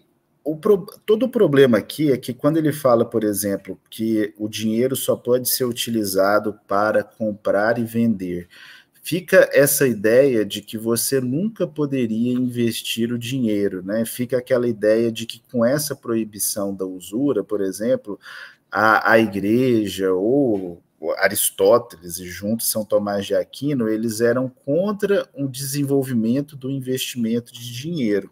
o pro, todo o problema aqui é que quando ele fala, por exemplo, que o dinheiro só pode ser utilizado para comprar e vender, fica essa ideia de que você nunca poderia investir o dinheiro, né? Fica aquela ideia de que com essa proibição da usura, por exemplo, a, a igreja ou Aristóteles e junto São Tomás de Aquino, eles eram contra o desenvolvimento do investimento de dinheiro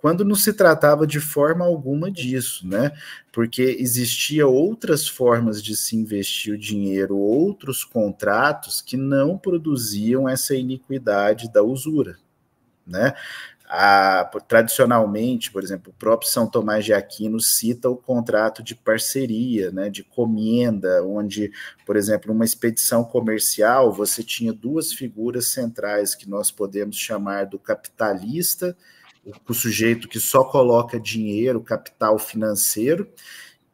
quando não se tratava de forma alguma disso, né? Porque existia outras formas de se investir o dinheiro, outros contratos que não produziam essa iniquidade da usura, né? A, tradicionalmente, por exemplo, o próprio São Tomás de Aquino cita o contrato de parceria, né, de comenda, onde, por exemplo, uma expedição comercial, você tinha duas figuras centrais que nós podemos chamar do capitalista o sujeito que só coloca dinheiro, capital financeiro,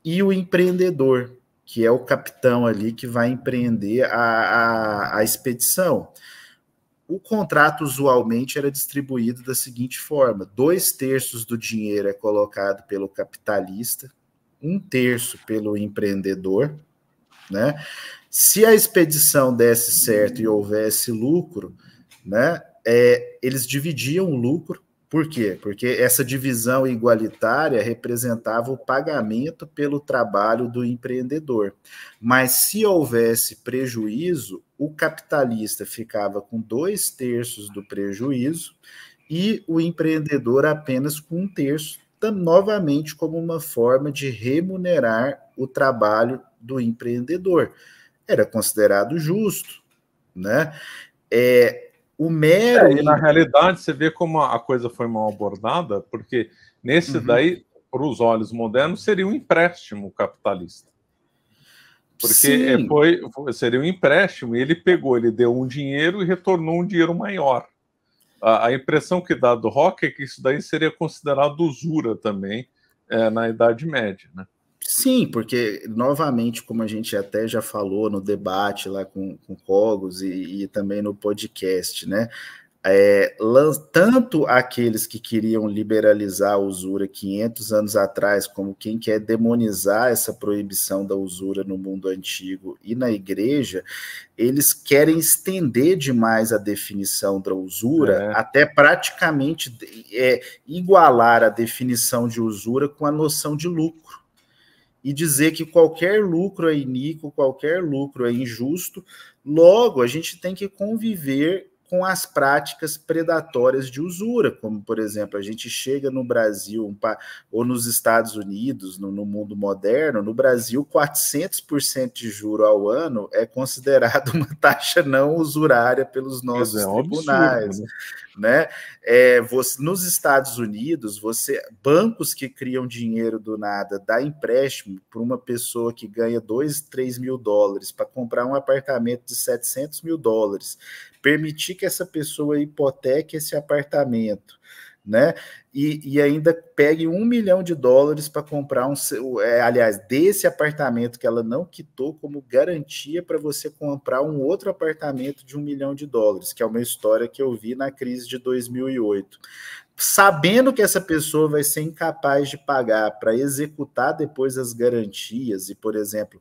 e o empreendedor, que é o capitão ali que vai empreender a, a, a expedição. O contrato usualmente era distribuído da seguinte forma: dois terços do dinheiro é colocado pelo capitalista, um terço pelo empreendedor. Né? Se a expedição desse certo e houvesse lucro, né, é, eles dividiam o lucro por quê? Porque essa divisão igualitária representava o pagamento pelo trabalho do empreendedor. Mas se houvesse prejuízo, o capitalista ficava com dois terços do prejuízo e o empreendedor apenas com um terço, novamente como uma forma de remunerar o trabalho do empreendedor. Era considerado justo, né? É, o mero. É, e na realidade,
você vê como a coisa foi mal abordada, porque nesse uhum. daí, para os olhos modernos, seria um empréstimo capitalista. Porque é, foi, seria um empréstimo, e ele pegou, ele deu um dinheiro e retornou um dinheiro maior. A, a impressão que dá do Rock é que isso daí seria considerado usura também é, na Idade Média.
Né? Sim, porque, novamente, como a gente até já falou no debate lá com, com Cogos e, e também no podcast, né? É, tanto aqueles que queriam liberalizar a usura 500 anos atrás, como quem quer demonizar essa proibição da usura no mundo antigo e na igreja, eles querem estender demais a definição da usura, é. até praticamente é, igualar a definição de usura com a noção de lucro e dizer que qualquer lucro é iníquo, qualquer lucro é injusto. Logo, a gente tem que conviver com as práticas predatórias de usura, como, por exemplo, a gente chega no Brasil ou nos Estados Unidos, no, no mundo moderno, no Brasil, 400% de juro ao ano é considerado uma taxa não usurária pelos é nossos é um tribunais. Absurdo, né? né? É, você, nos Estados Unidos, você bancos que criam dinheiro do nada, dá empréstimo para uma pessoa que ganha 2, 3 mil dólares para comprar um apartamento de 700 mil dólares, permitir que essa pessoa hipoteque esse apartamento né? E, e, ainda pegue um milhão de dólares para comprar um, é, aliás, desse apartamento que ela não quitou como garantia para você comprar um outro apartamento de um milhão de dólares, que é uma história que eu vi na crise de 2008. Sabendo que essa pessoa vai ser incapaz de pagar para executar depois as garantias e, por exemplo,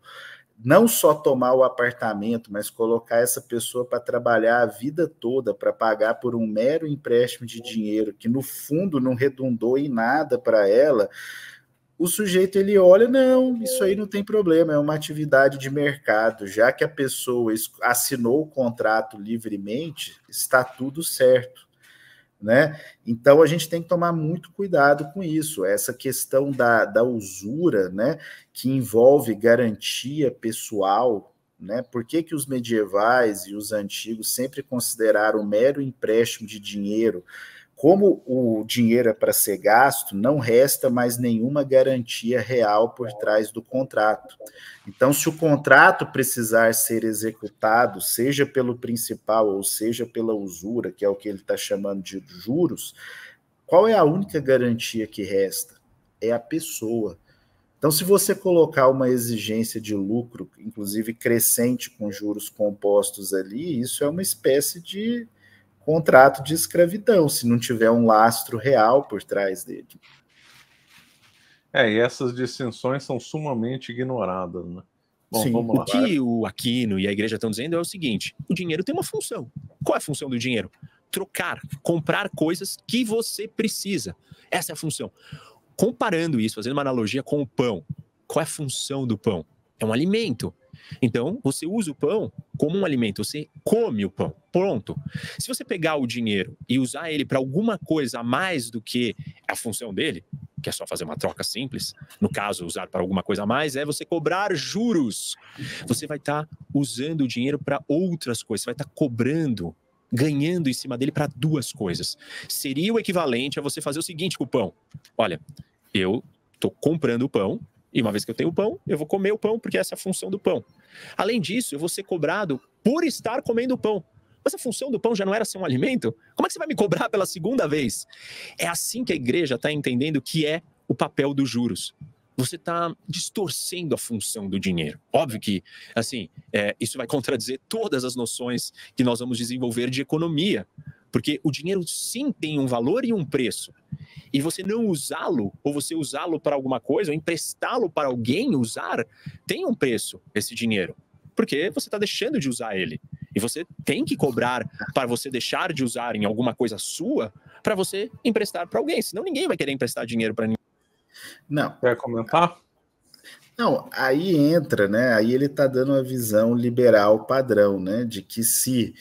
não só tomar o apartamento, mas colocar essa pessoa para trabalhar a vida toda, para pagar por um mero empréstimo de dinheiro que no fundo não redundou em nada para ela, o sujeito ele olha, não, isso aí não tem problema, é uma atividade de mercado, já que a pessoa assinou o contrato livremente, está tudo certo né? Então a gente tem que tomar muito cuidado com isso. Essa questão da, da usura, né? Que envolve garantia pessoal, né? Por que, que os medievais e os antigos sempre consideraram mero empréstimo de dinheiro como o dinheiro é para ser gasto, não resta mais nenhuma garantia real por trás do contrato. Então, se o contrato precisar ser executado, seja pelo principal ou seja pela usura, que é o que ele está chamando de juros, qual é a única garantia que resta? É a pessoa. Então, se você colocar uma exigência de lucro, inclusive crescente com juros compostos ali, isso é uma espécie de contrato de escravidão, se não tiver um lastro real por trás dele.
É, e essas distinções são sumamente ignoradas, né? Bom, Sim, o que o Aquino e a igreja estão dizendo é o seguinte: o dinheiro tem uma função. Qual é a função do dinheiro? Trocar, comprar coisas que você precisa. Essa é a função. Comparando isso, fazendo uma analogia com o pão, qual é a função do pão? É um alimento. Então, você usa o pão como um alimento, você come o pão. Pronto. Se você pegar o dinheiro e usar ele para alguma coisa a mais do que a função dele, que é só fazer uma troca simples, no caso, usar para alguma coisa a mais, é você cobrar juros. Você vai estar tá usando o dinheiro para outras coisas, você vai estar tá cobrando, ganhando em cima dele para duas coisas. Seria o equivalente a você fazer o seguinte com o pão: olha, eu estou comprando o pão e uma vez que eu tenho o pão, eu vou comer o pão, porque essa é a função do pão. Além disso, eu vou ser cobrado por estar comendo o pão. Mas a função do pão já não era ser um alimento? Como é que você vai me cobrar pela segunda vez? É assim que a igreja está entendendo que é o papel dos juros. Você está distorcendo a função do dinheiro. Óbvio que, assim, é, isso vai contradizer todas as noções que nós vamos desenvolver de economia. Porque o dinheiro sim tem um valor e um preço. E você não usá-lo, ou você usá-lo para alguma coisa, ou emprestá-lo para alguém usar, tem um preço esse dinheiro. Porque você está deixando de usar ele. E você tem que cobrar para você deixar de usar em alguma coisa sua, para você emprestar para alguém. Senão ninguém vai querer emprestar dinheiro para ninguém. Não. Quer comentar?
Não, aí entra, né? Aí ele está dando a visão liberal padrão, né? De que se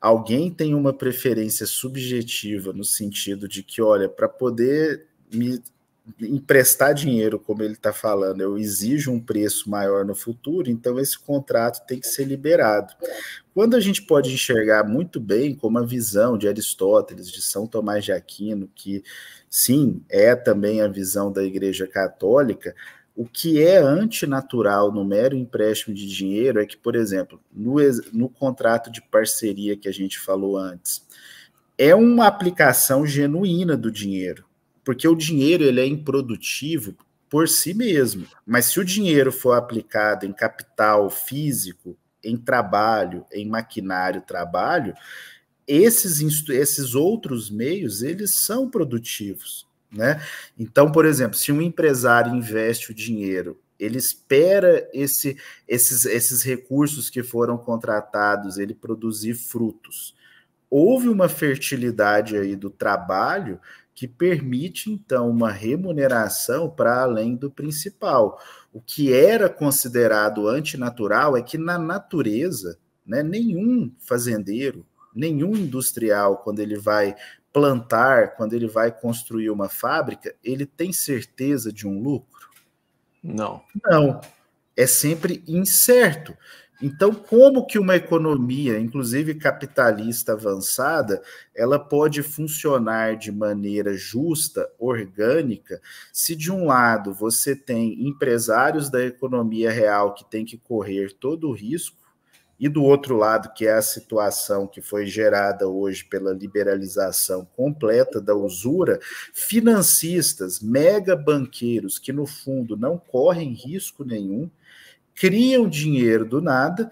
alguém tem uma preferência subjetiva no sentido de que, olha, para poder me emprestar dinheiro, como ele está falando, eu exijo um preço maior no futuro, então esse contrato tem que ser liberado. Quando a gente pode enxergar muito bem como a visão de Aristóteles, de São Tomás de Aquino, que sim, é também a visão da Igreja Católica, o que é antinatural no mero empréstimo de dinheiro é que, por exemplo, no, no contrato de parceria que a gente falou antes, é uma aplicação genuína do dinheiro, porque o dinheiro ele é improdutivo por si mesmo, mas se o dinheiro for aplicado em capital físico, em trabalho, em maquinário, trabalho, esses, esses outros meios eles são produtivos. Né? Então, por exemplo, se um empresário investe o dinheiro, ele espera esse, esses, esses recursos que foram contratados, ele produzir frutos. Houve uma fertilidade aí do trabalho que permite então uma remuneração para além do principal. O que era considerado antinatural é que na natureza, né, nenhum fazendeiro, Nenhum industrial, quando ele vai plantar, quando ele vai construir uma fábrica, ele tem certeza de um lucro? Não. Não. É sempre incerto. Então, como que uma economia, inclusive capitalista avançada, ela pode funcionar de maneira justa, orgânica, se de um lado você tem empresários da economia real que têm que correr todo o risco, e do outro lado, que é a situação que foi gerada hoje pela liberalização completa da usura, financistas, mega banqueiros que no fundo não correm risco nenhum, criam dinheiro do nada,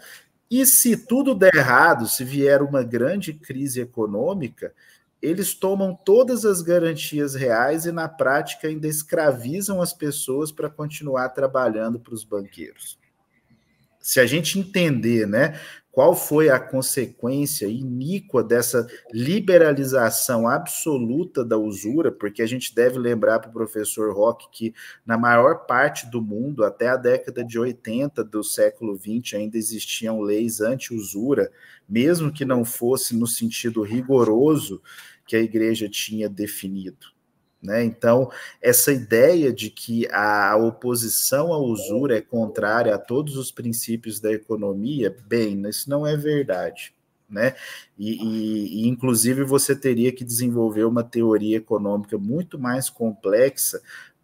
e se tudo der errado, se vier uma grande crise econômica, eles tomam todas as garantias reais e, na prática, ainda escravizam as pessoas para continuar trabalhando para os banqueiros se a gente entender, né, qual foi a consequência iníqua dessa liberalização absoluta da usura, porque a gente deve lembrar para o professor Rock que na maior parte do mundo, até a década de 80 do século 20, ainda existiam leis anti-usura, mesmo que não fosse no sentido rigoroso que a igreja tinha definido. Né? Então, essa ideia de que a oposição à usura é contrária a todos os princípios da economia, bem, isso não é verdade. Né? E, e, e, inclusive você teria que desenvolver uma teoria econômica muito mais complexa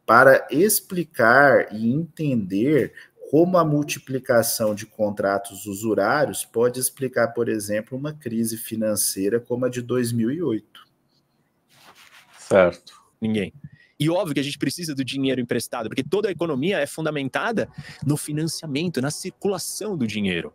para explicar e entender como a multiplicação de contratos usurários pode explicar, por exemplo, uma crise financeira como a de 2008. Certo
ninguém. E óbvio que a gente precisa do dinheiro emprestado, porque toda a economia é fundamentada no financiamento, na circulação do dinheiro.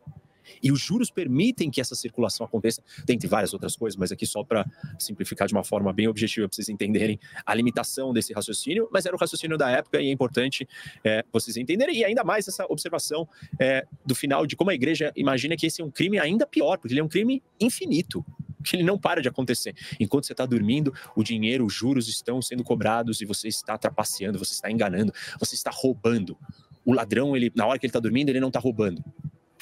E os juros permitem que essa circulação aconteça, dentre várias outras coisas, mas aqui só para simplificar de uma forma bem objetiva, para vocês entenderem a limitação desse raciocínio, mas era o raciocínio da época e é importante é, vocês entenderem, e ainda mais essa observação é, do final de como a igreja imagina que esse é um crime ainda pior, porque ele é um crime infinito porque ele não para de acontecer. Enquanto você está dormindo, o dinheiro, os juros estão sendo cobrados e você está trapaceando, você está enganando, você está roubando. O ladrão, ele, na hora que ele está dormindo, ele não está roubando.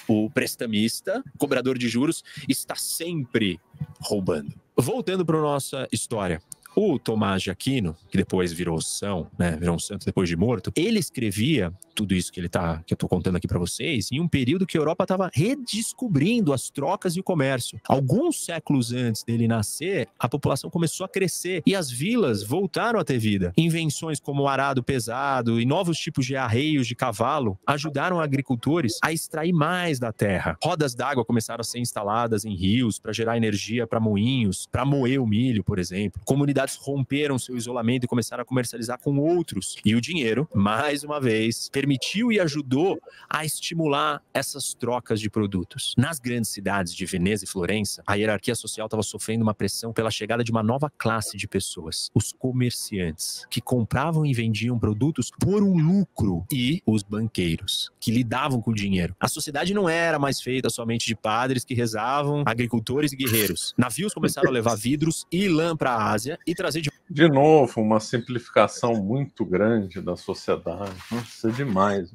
O prestamista, cobrador de juros, está sempre roubando. Voltando para nossa história, o Tomás de Aquino, que depois virou são, né, virou um santo depois de morto, ele escrevia tudo isso que ele tá, que eu tô contando aqui para vocês, em um período que a Europa estava redescobrindo as trocas e o comércio. Alguns séculos antes dele nascer, a população começou a crescer e as vilas voltaram a ter vida. Invenções como o arado pesado e novos tipos de arreios de cavalo ajudaram agricultores a extrair mais da terra. Rodas d'água começaram a ser instaladas em rios para gerar energia para moinhos, para moer o milho, por exemplo. Comunidades romperam seu isolamento e começaram a comercializar com outros. E o dinheiro, mais uma vez, permitiu e ajudou a estimular essas trocas de produtos. Nas grandes cidades de Veneza e Florença, a hierarquia social estava sofrendo uma pressão pela chegada de uma nova classe de pessoas, os comerciantes, que compravam e vendiam produtos por um lucro, e os banqueiros, que lidavam com o dinheiro. A sociedade não era mais feita somente de padres que rezavam, agricultores e guerreiros. Navios começaram a levar vidros e lã para a Ásia e trazer de. De novo, uma simplificação
muito grande da sociedade. Nossa, é demais.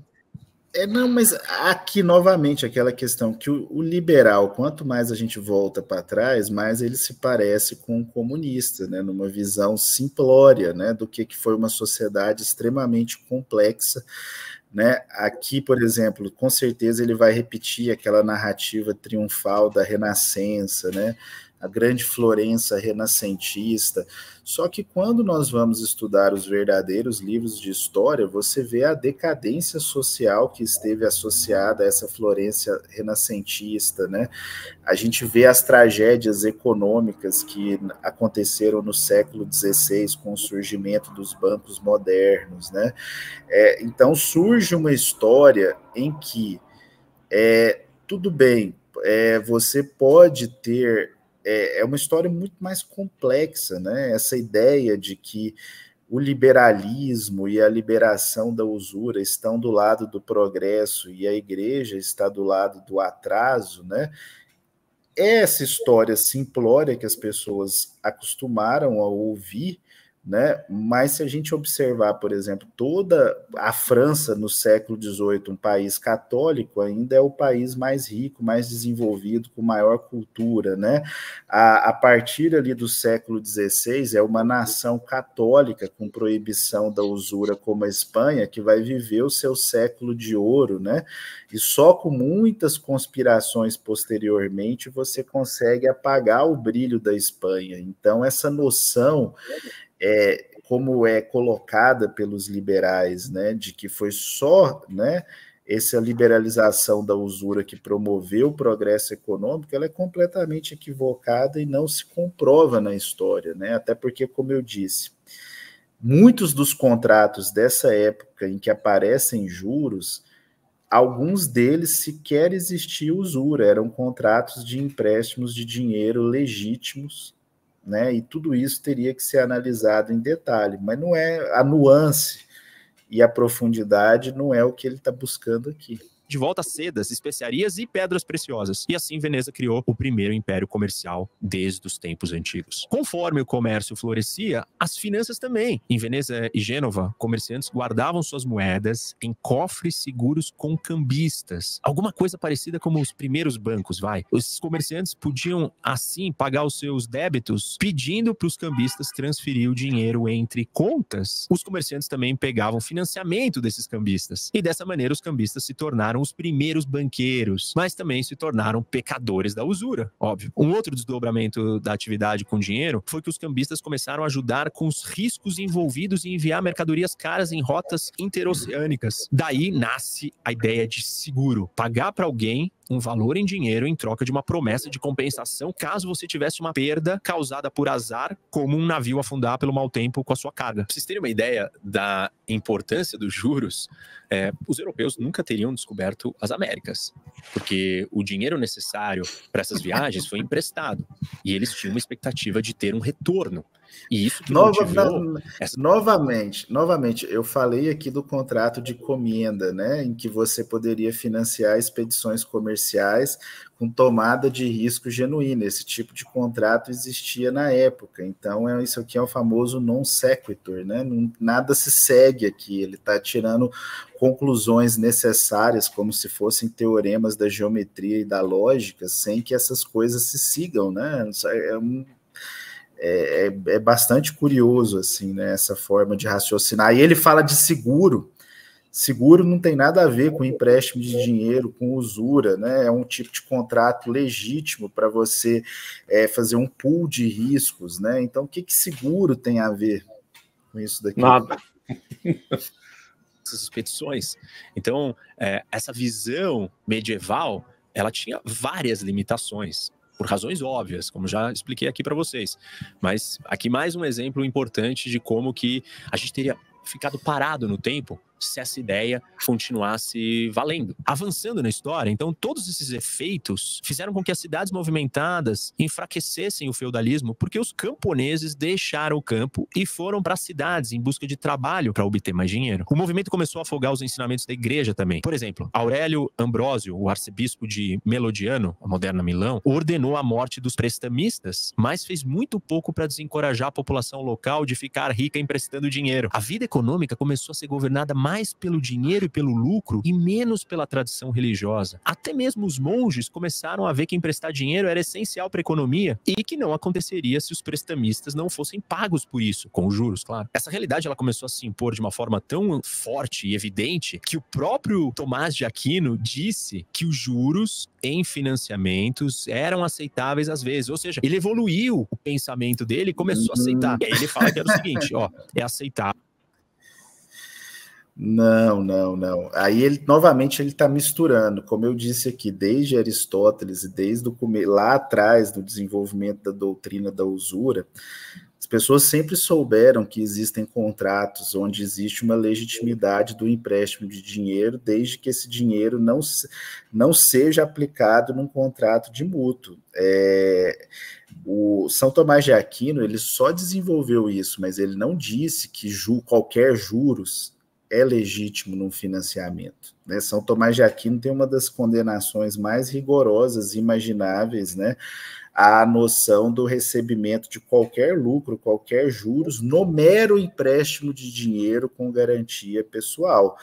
É, não, mas aqui novamente aquela questão que o, o liberal, quanto mais a gente volta para trás, mais ele se parece com o comunista, né, numa visão simplória né, do que, que foi uma sociedade extremamente complexa. Né? Aqui, por exemplo, com certeza ele vai repetir aquela narrativa triunfal da Renascença, né? a grande Florença renascentista. Só que quando nós vamos estudar os verdadeiros livros de história, você vê a decadência social que esteve associada a essa Florença renascentista, né? A gente vê as tragédias econômicas que aconteceram no século XVI com o surgimento dos bancos modernos, né? É, então surge uma história em que é, tudo bem, é, você pode ter é, é uma história muito mais complexa, né? Essa ideia de que o liberalismo e a liberação da usura estão do lado do progresso e a igreja está do lado do atraso, né? Essa história simplória que as pessoas acostumaram a ouvir né? Mas se a gente observar, por exemplo, toda a França no século XVIII, um país católico, ainda é o país mais rico, mais desenvolvido, com maior cultura, né? A, a partir ali do século XVI é uma nação católica com proibição da usura, como a Espanha, que vai viver o seu século de ouro, né? E só com muitas conspirações posteriormente você consegue apagar o brilho da Espanha. Então essa noção é, como é colocada pelos liberais, né, de que foi só né, essa liberalização da usura que promoveu o progresso econômico, ela é completamente equivocada e não se comprova na história, né? até porque, como eu disse, muitos dos contratos dessa época em que aparecem juros, alguns deles sequer existia usura, eram contratos de empréstimos de dinheiro legítimos, né? E tudo isso teria que ser analisado em detalhe, mas não é a nuance e a profundidade não é o que ele está buscando aqui
de volta sedas, especiarias e pedras preciosas. E assim Veneza criou o primeiro império comercial desde os tempos antigos. Conforme o comércio florescia, as finanças também. Em Veneza e Gênova, comerciantes guardavam suas moedas em cofres seguros com cambistas. Alguma coisa parecida como os primeiros bancos, vai. Os comerciantes podiam assim pagar os seus débitos pedindo para os cambistas transferir o dinheiro entre contas. Os comerciantes também pegavam financiamento desses cambistas. E dessa maneira os cambistas se tornaram os primeiros banqueiros, mas também se tornaram pecadores da usura, óbvio. Um outro desdobramento da atividade com dinheiro foi que os cambistas começaram a ajudar com os riscos envolvidos em enviar mercadorias caras em rotas interoceânicas. Daí nasce a ideia de seguro, pagar para alguém um valor em dinheiro em troca de uma promessa de compensação caso você tivesse uma perda causada por azar, como um navio afundar pelo mau tempo com a sua carga. Pra vocês terem uma ideia da importância dos juros, é, os europeus nunca teriam descoberto as Américas, porque o dinheiro necessário para essas viagens foi emprestado e eles tinham
uma expectativa de ter um retorno. E isso que Nova, na, essa... novamente, novamente, eu falei aqui do contrato de comenda, né, em que você poderia financiar expedições comerciais com tomada de risco genuína. Esse tipo de contrato existia na época. Então, é, isso aqui é o famoso non sequitur, né? Não, nada se segue aqui. Ele está tirando conclusões necessárias, como se fossem teoremas da geometria e da lógica, sem que essas coisas se sigam, né? É, é um é, é, é, bastante curioso, assim, né, essa forma de raciocinar. E ele fala de seguro. Seguro não tem nada a ver com empréstimo de dinheiro, com usura, né? É um tipo de contrato legítimo para você é, fazer um pool de riscos, né? Então, o que, que seguro tem a ver com isso daqui? Nada.
Essas petições. Então, é, essa visão medieval, ela tinha várias limitações por razões óbvias, como já expliquei aqui para vocês. Mas aqui mais um exemplo importante de como que a gente teria ficado parado no tempo se essa ideia continuasse valendo. Avançando na história, então, todos esses efeitos fizeram com que as cidades movimentadas enfraquecessem o feudalismo, porque os camponeses deixaram o campo e foram para as cidades em busca de trabalho para obter mais dinheiro. O movimento começou a afogar os ensinamentos da igreja também. Por exemplo, Aurélio Ambrósio, o arcebispo de Melodiano, a moderna Milão, ordenou a morte dos prestamistas, mas fez muito pouco para desencorajar a população local de ficar rica emprestando dinheiro. A vida econômica começou a ser governada mais mais pelo dinheiro e pelo lucro e menos pela tradição religiosa. Até mesmo os monges começaram a ver que emprestar dinheiro era essencial para a economia e que não aconteceria se os prestamistas não fossem pagos por isso, com juros, claro. Essa realidade ela começou a se impor de uma forma tão forte e evidente que o próprio Tomás de Aquino disse que os juros em financiamentos eram aceitáveis às vezes, ou seja, ele evoluiu o pensamento dele e começou a aceitar. E aí ele fala que era o seguinte, ó, é aceitável
não, não, não. Aí ele novamente ele está misturando, como eu disse aqui, desde Aristóteles e desde o lá atrás do desenvolvimento da doutrina da usura, as pessoas sempre souberam que existem contratos onde existe uma legitimidade do empréstimo de dinheiro, desde que esse dinheiro não, não seja aplicado num contrato de mútuo. É, o São Tomás de Aquino ele só desenvolveu isso, mas ele não disse que ju, qualquer juros é legítimo num financiamento. Né? São Tomás de Aquino tem uma das condenações mais rigorosas imagináveis né, à noção do recebimento de qualquer lucro, qualquer juros, no mero empréstimo de dinheiro com garantia pessoal.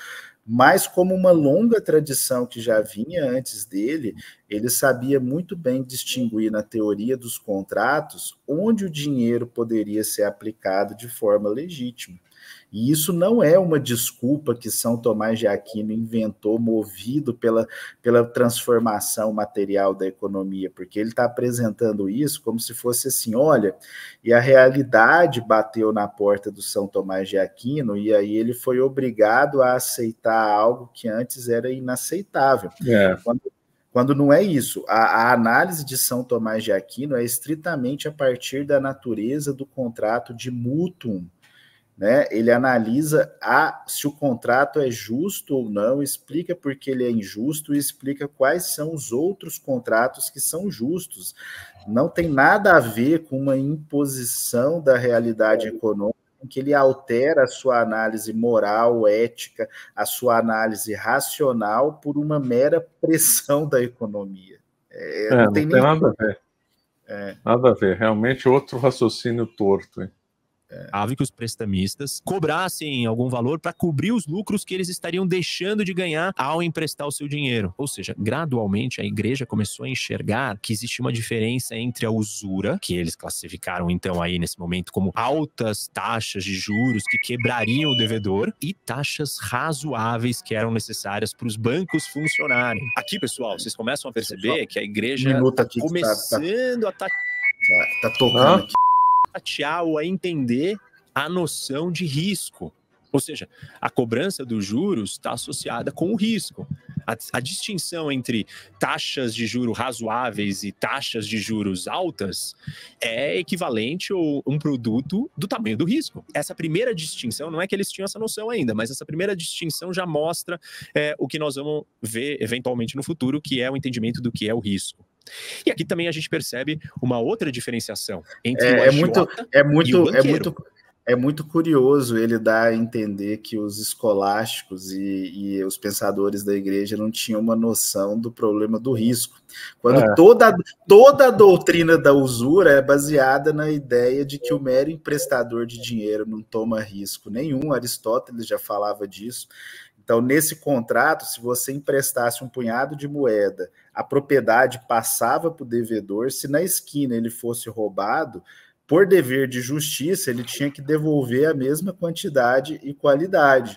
Mas, como uma longa tradição que já vinha antes dele, ele sabia muito bem distinguir na teoria dos contratos onde o dinheiro poderia ser aplicado de forma legítima. E isso não é uma desculpa que São Tomás de Aquino inventou, movido pela, pela transformação material da economia, porque ele está apresentando isso como se fosse assim: olha, e a realidade bateu na porta do São Tomás de Aquino, e aí ele foi obrigado a aceitar algo que antes era inaceitável. É. Quando quando não é isso. A, a, análise de São Tomás de Aquino é estritamente a partir da natureza do contrato de mútuo né? Ele analisa a, se o contrato é justo ou não, explica por que ele é injusto e explica quais são os outros contratos que são justos. Não tem nada a ver com uma imposição da realidade econômica em que ele altera a sua análise moral, ética, a sua análise racional por uma mera pressão da economia. É, é, não tem, não tem nada a ver. É.
Nada a ver, realmente outro raciocínio torto. Hein?
é.
que os prestamistas cobrassem algum valor para cobrir os lucros que eles estariam deixando de ganhar ao emprestar o seu dinheiro. Ou seja, gradualmente a igreja começou a enxergar que existe uma diferença entre a usura, que eles classificaram então aí nesse momento como altas taxas de juros que quebrariam o devedor, e taxas razoáveis que eram necessárias para os bancos funcionarem. Aqui, pessoal, vocês começam a perceber que a igreja está tá- tá- começando a. Ta... Tá, tá, tá tocando aqui tatear ou a entender a noção de risco. Ou seja, a cobrança dos juros está associada com o risco. A, a, distinção entre taxas de juros razoáveis e taxas de juros altas é equivalente ou um produto do tamanho do risco. Essa primeira distinção, não é que eles tinham essa noção ainda, mas essa primeira distinção já mostra é, o que nós vamos ver eventualmente no futuro, que é o entendimento do que é o risco. E aqui também a gente percebe uma outra diferenciação entre é, o é muito, é muito, é muito,
é muito curioso ele dar a entender que os escolásticos e, e, os pensadores da igreja não tinham uma noção do problema do risco. Quando é. toda, toda a doutrina da usura é baseada na ideia de que o mero emprestador de dinheiro não toma risco nenhum, Aristóteles já falava disso. Então, nesse contrato, se você emprestasse um punhado de moeda a propriedade passava para o devedor, se na esquina ele fosse roubado, por dever de justiça, ele tinha que devolver a mesma quantidade e qualidade.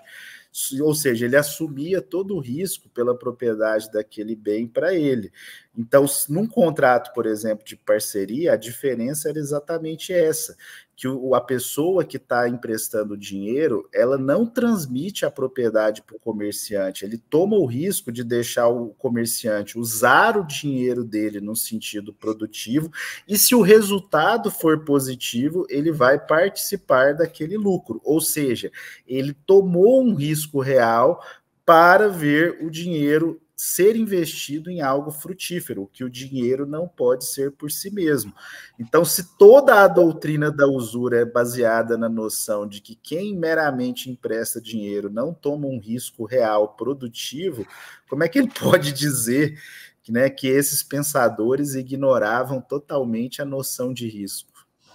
Ou seja, ele assumia todo o risco pela propriedade daquele bem para ele. Então, num contrato, por exemplo, de parceria, a diferença era exatamente essa que o, a pessoa que está emprestando dinheiro, ela não transmite a propriedade para o comerciante, ele toma o risco de deixar o comerciante usar o dinheiro dele no sentido produtivo, e se o resultado for positivo, ele vai participar daquele lucro, ou seja, ele tomou um risco real para ver o dinheiro ser investido em algo frutífero, que o dinheiro não pode ser por si mesmo. Então, se toda a doutrina da usura é baseada na noção de que quem meramente empresta dinheiro não toma um risco real produtivo, como é que ele pode dizer que, né, que esses pensadores ignoravam totalmente a noção de risco?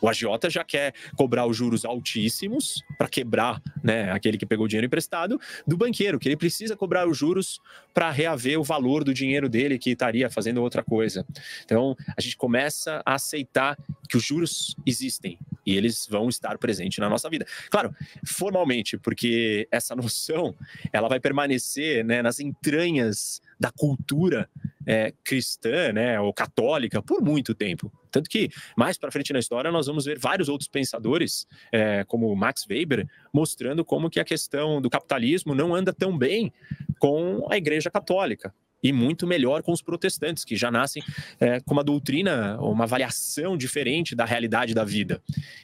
O agiota já quer cobrar os juros altíssimos para quebrar né, aquele que pegou o dinheiro emprestado do banqueiro, que ele precisa cobrar os juros para reaver o valor do dinheiro dele que estaria fazendo outra coisa. Então, a gente começa a aceitar que os juros existem e eles vão estar presentes na nossa vida. Claro, formalmente, porque essa noção ela vai permanecer né, nas entranhas da cultura é, cristã né, ou católica por muito tempo. Tanto que mais para frente na história nós vamos ver vários outros pensadores, é, como Max Weber, mostrando como que a questão do capitalismo não anda tão bem com a Igreja Católica, e muito melhor com os protestantes, que já nascem é, com uma doutrina, uma avaliação diferente da realidade da vida.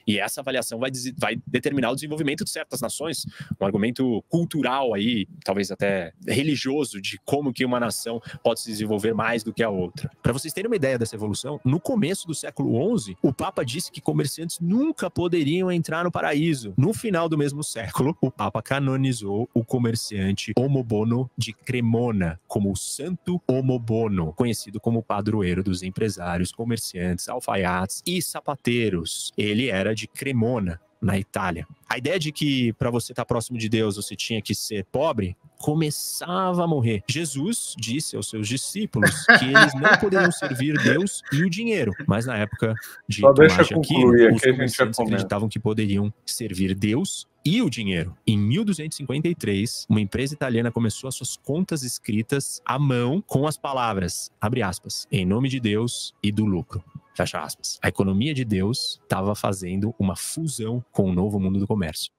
E essa avaliação vai, vai determinar o desenvolvimento de certas nações, um argumento cultural aí, talvez até religioso, de como que uma nação pode se desenvolver mais do que a outra. Para vocês terem uma ideia dessa evolução, no começo do século XI, o Papa disse que comerciantes nunca poderiam entrar no paraíso. No final do mesmo século, o Papa canonizou o comerciante Homo Bono de Cremona como o santo santo homo bono, conhecido como padroeiro dos empresários, comerciantes, alfaiates e sapateiros. Ele era de Cremona, na Itália. A ideia de que para você estar tá próximo de Deus você tinha que ser pobre começava a morrer. Jesus disse aos seus discípulos que eles não poderiam servir Deus e o dinheiro. Mas na época de Só Tomás de Aquino, os comerciantes acreditavam que poderiam servir Deus e o dinheiro. Em 1253, uma empresa italiana começou as suas contas escritas à mão com as palavras, abre aspas, em nome de Deus e do lucro. Fecha aspas. A economia de Deus estava fazendo uma fusão com o novo mundo do comércio.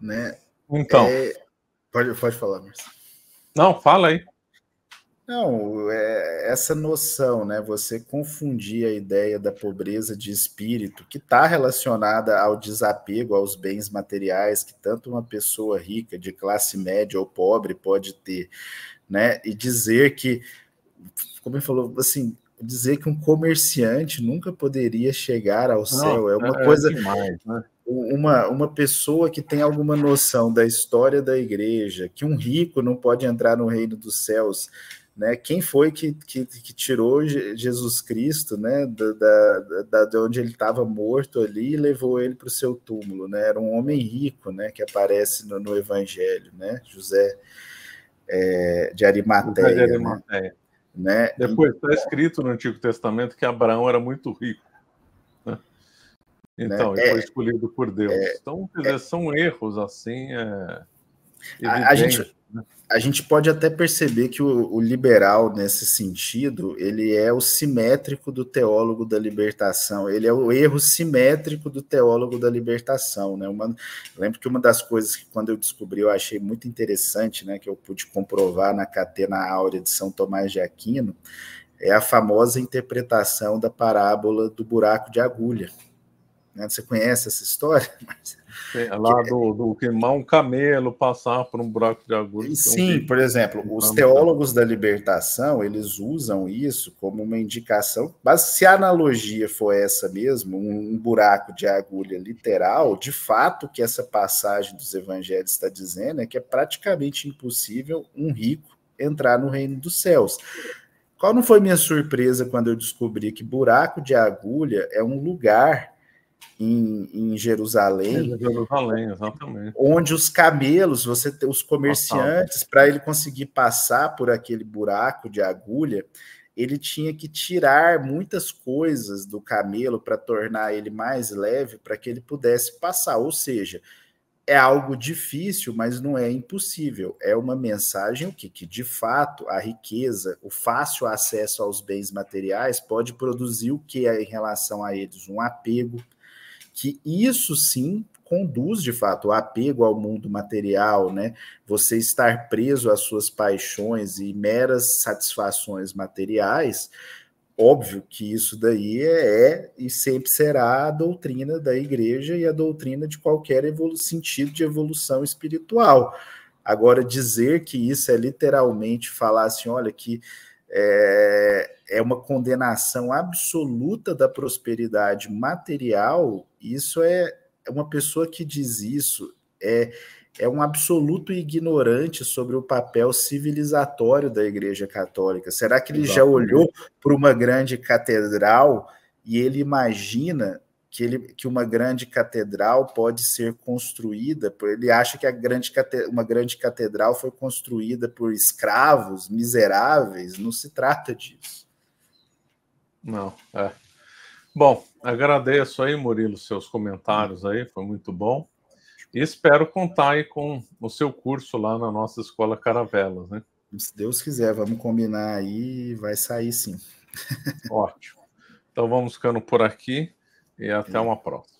Né? Então, é, Pode, pode falar, Marcelo. Não, fala aí. Não, é, essa noção, né? Você confundir a ideia da pobreza de espírito, que está relacionada ao desapego aos bens materiais, que tanto uma pessoa rica, de classe média ou pobre pode ter, né? E dizer que, como ele falou, assim, dizer que um comerciante nunca poderia chegar ao Não, céu é uma é, coisa. É demais, né? uma, uma pessoa que tem alguma noção da história da igreja, que um rico não pode entrar no reino dos céus, né? Quem foi que, que, que tirou Jesus Cristo, né, da, da, da onde ele estava morto ali e levou ele para o seu túmulo, né? Era um homem rico, né, que aparece no, no Evangelho, né? José é, de Arimateia. José de né? Arimateia.
Né? Depois está escrito no Antigo Testamento que Abraão era muito rico. Né? Então, né? foi escolhido por Deus. É, então, é. dizer, são erros assim.
É a, a, gente, né? a gente pode até perceber que o, o, liberal, nesse sentido, ele é o simétrico do teólogo da libertação, ele é o erro simétrico do teólogo da libertação. Né? Uma, lembro que uma das coisas que, quando eu descobri, eu achei muito interessante, né, que eu pude comprovar na Catena Áurea de São Tomás de Aquino, é a famosa interpretação da parábola do buraco de agulha. Né? Você conhece essa história? Mas... É, lá do, do queimar um
camelo, passar por um buraco de agulha. Sim, por exemplo, os
teólogos da libertação, eles usam isso como uma indicação, mas se a analogia for essa mesmo, um, um buraco de agulha literal, de fato, o que essa passagem dos evangelhos está dizendo é que é praticamente impossível um rico entrar no reino dos céus. Qual não foi minha surpresa quando eu descobri que buraco de agulha é um lugar em, em Jerusalém, Jerusalém onde os camelos, você tem os comerciantes, para ele conseguir passar por aquele buraco de agulha, ele tinha que tirar muitas coisas do camelo para tornar ele mais leve, para que ele pudesse passar. Ou seja, é algo difícil, mas não é impossível. É uma mensagem que, que de fato, a riqueza, o fácil acesso aos bens materiais pode produzir o que é em relação a eles? Um apego, que isso sim conduz de fato o apego ao mundo material, né? Você estar preso às suas paixões e meras satisfações materiais, óbvio que isso daí é, é, e sempre será a doutrina da igreja e a doutrina de qualquer sentido de evolução espiritual. Agora dizer que isso é literalmente falar assim, olha que é, é uma condenação absoluta da prosperidade material, isso é, é uma pessoa que diz isso é, é um absoluto ignorante sobre o papel civilizatório da Igreja Católica. Será que ele Exato. já olhou para uma grande catedral e ele imagina que, ele, que uma grande catedral pode ser construída? Ele acha que a grande, uma grande catedral foi construída por escravos miseráveis? Não se trata disso. Não, é.
Bom, agradeço aí, Murilo, seus comentários aí, foi muito bom. E espero contar aí com o seu curso lá na nossa escola Caravelas, né? Se Deus quiser, vamos combinar aí, vai sair sim. Ótimo. Então vamos ficando por aqui
e até é. uma próxima.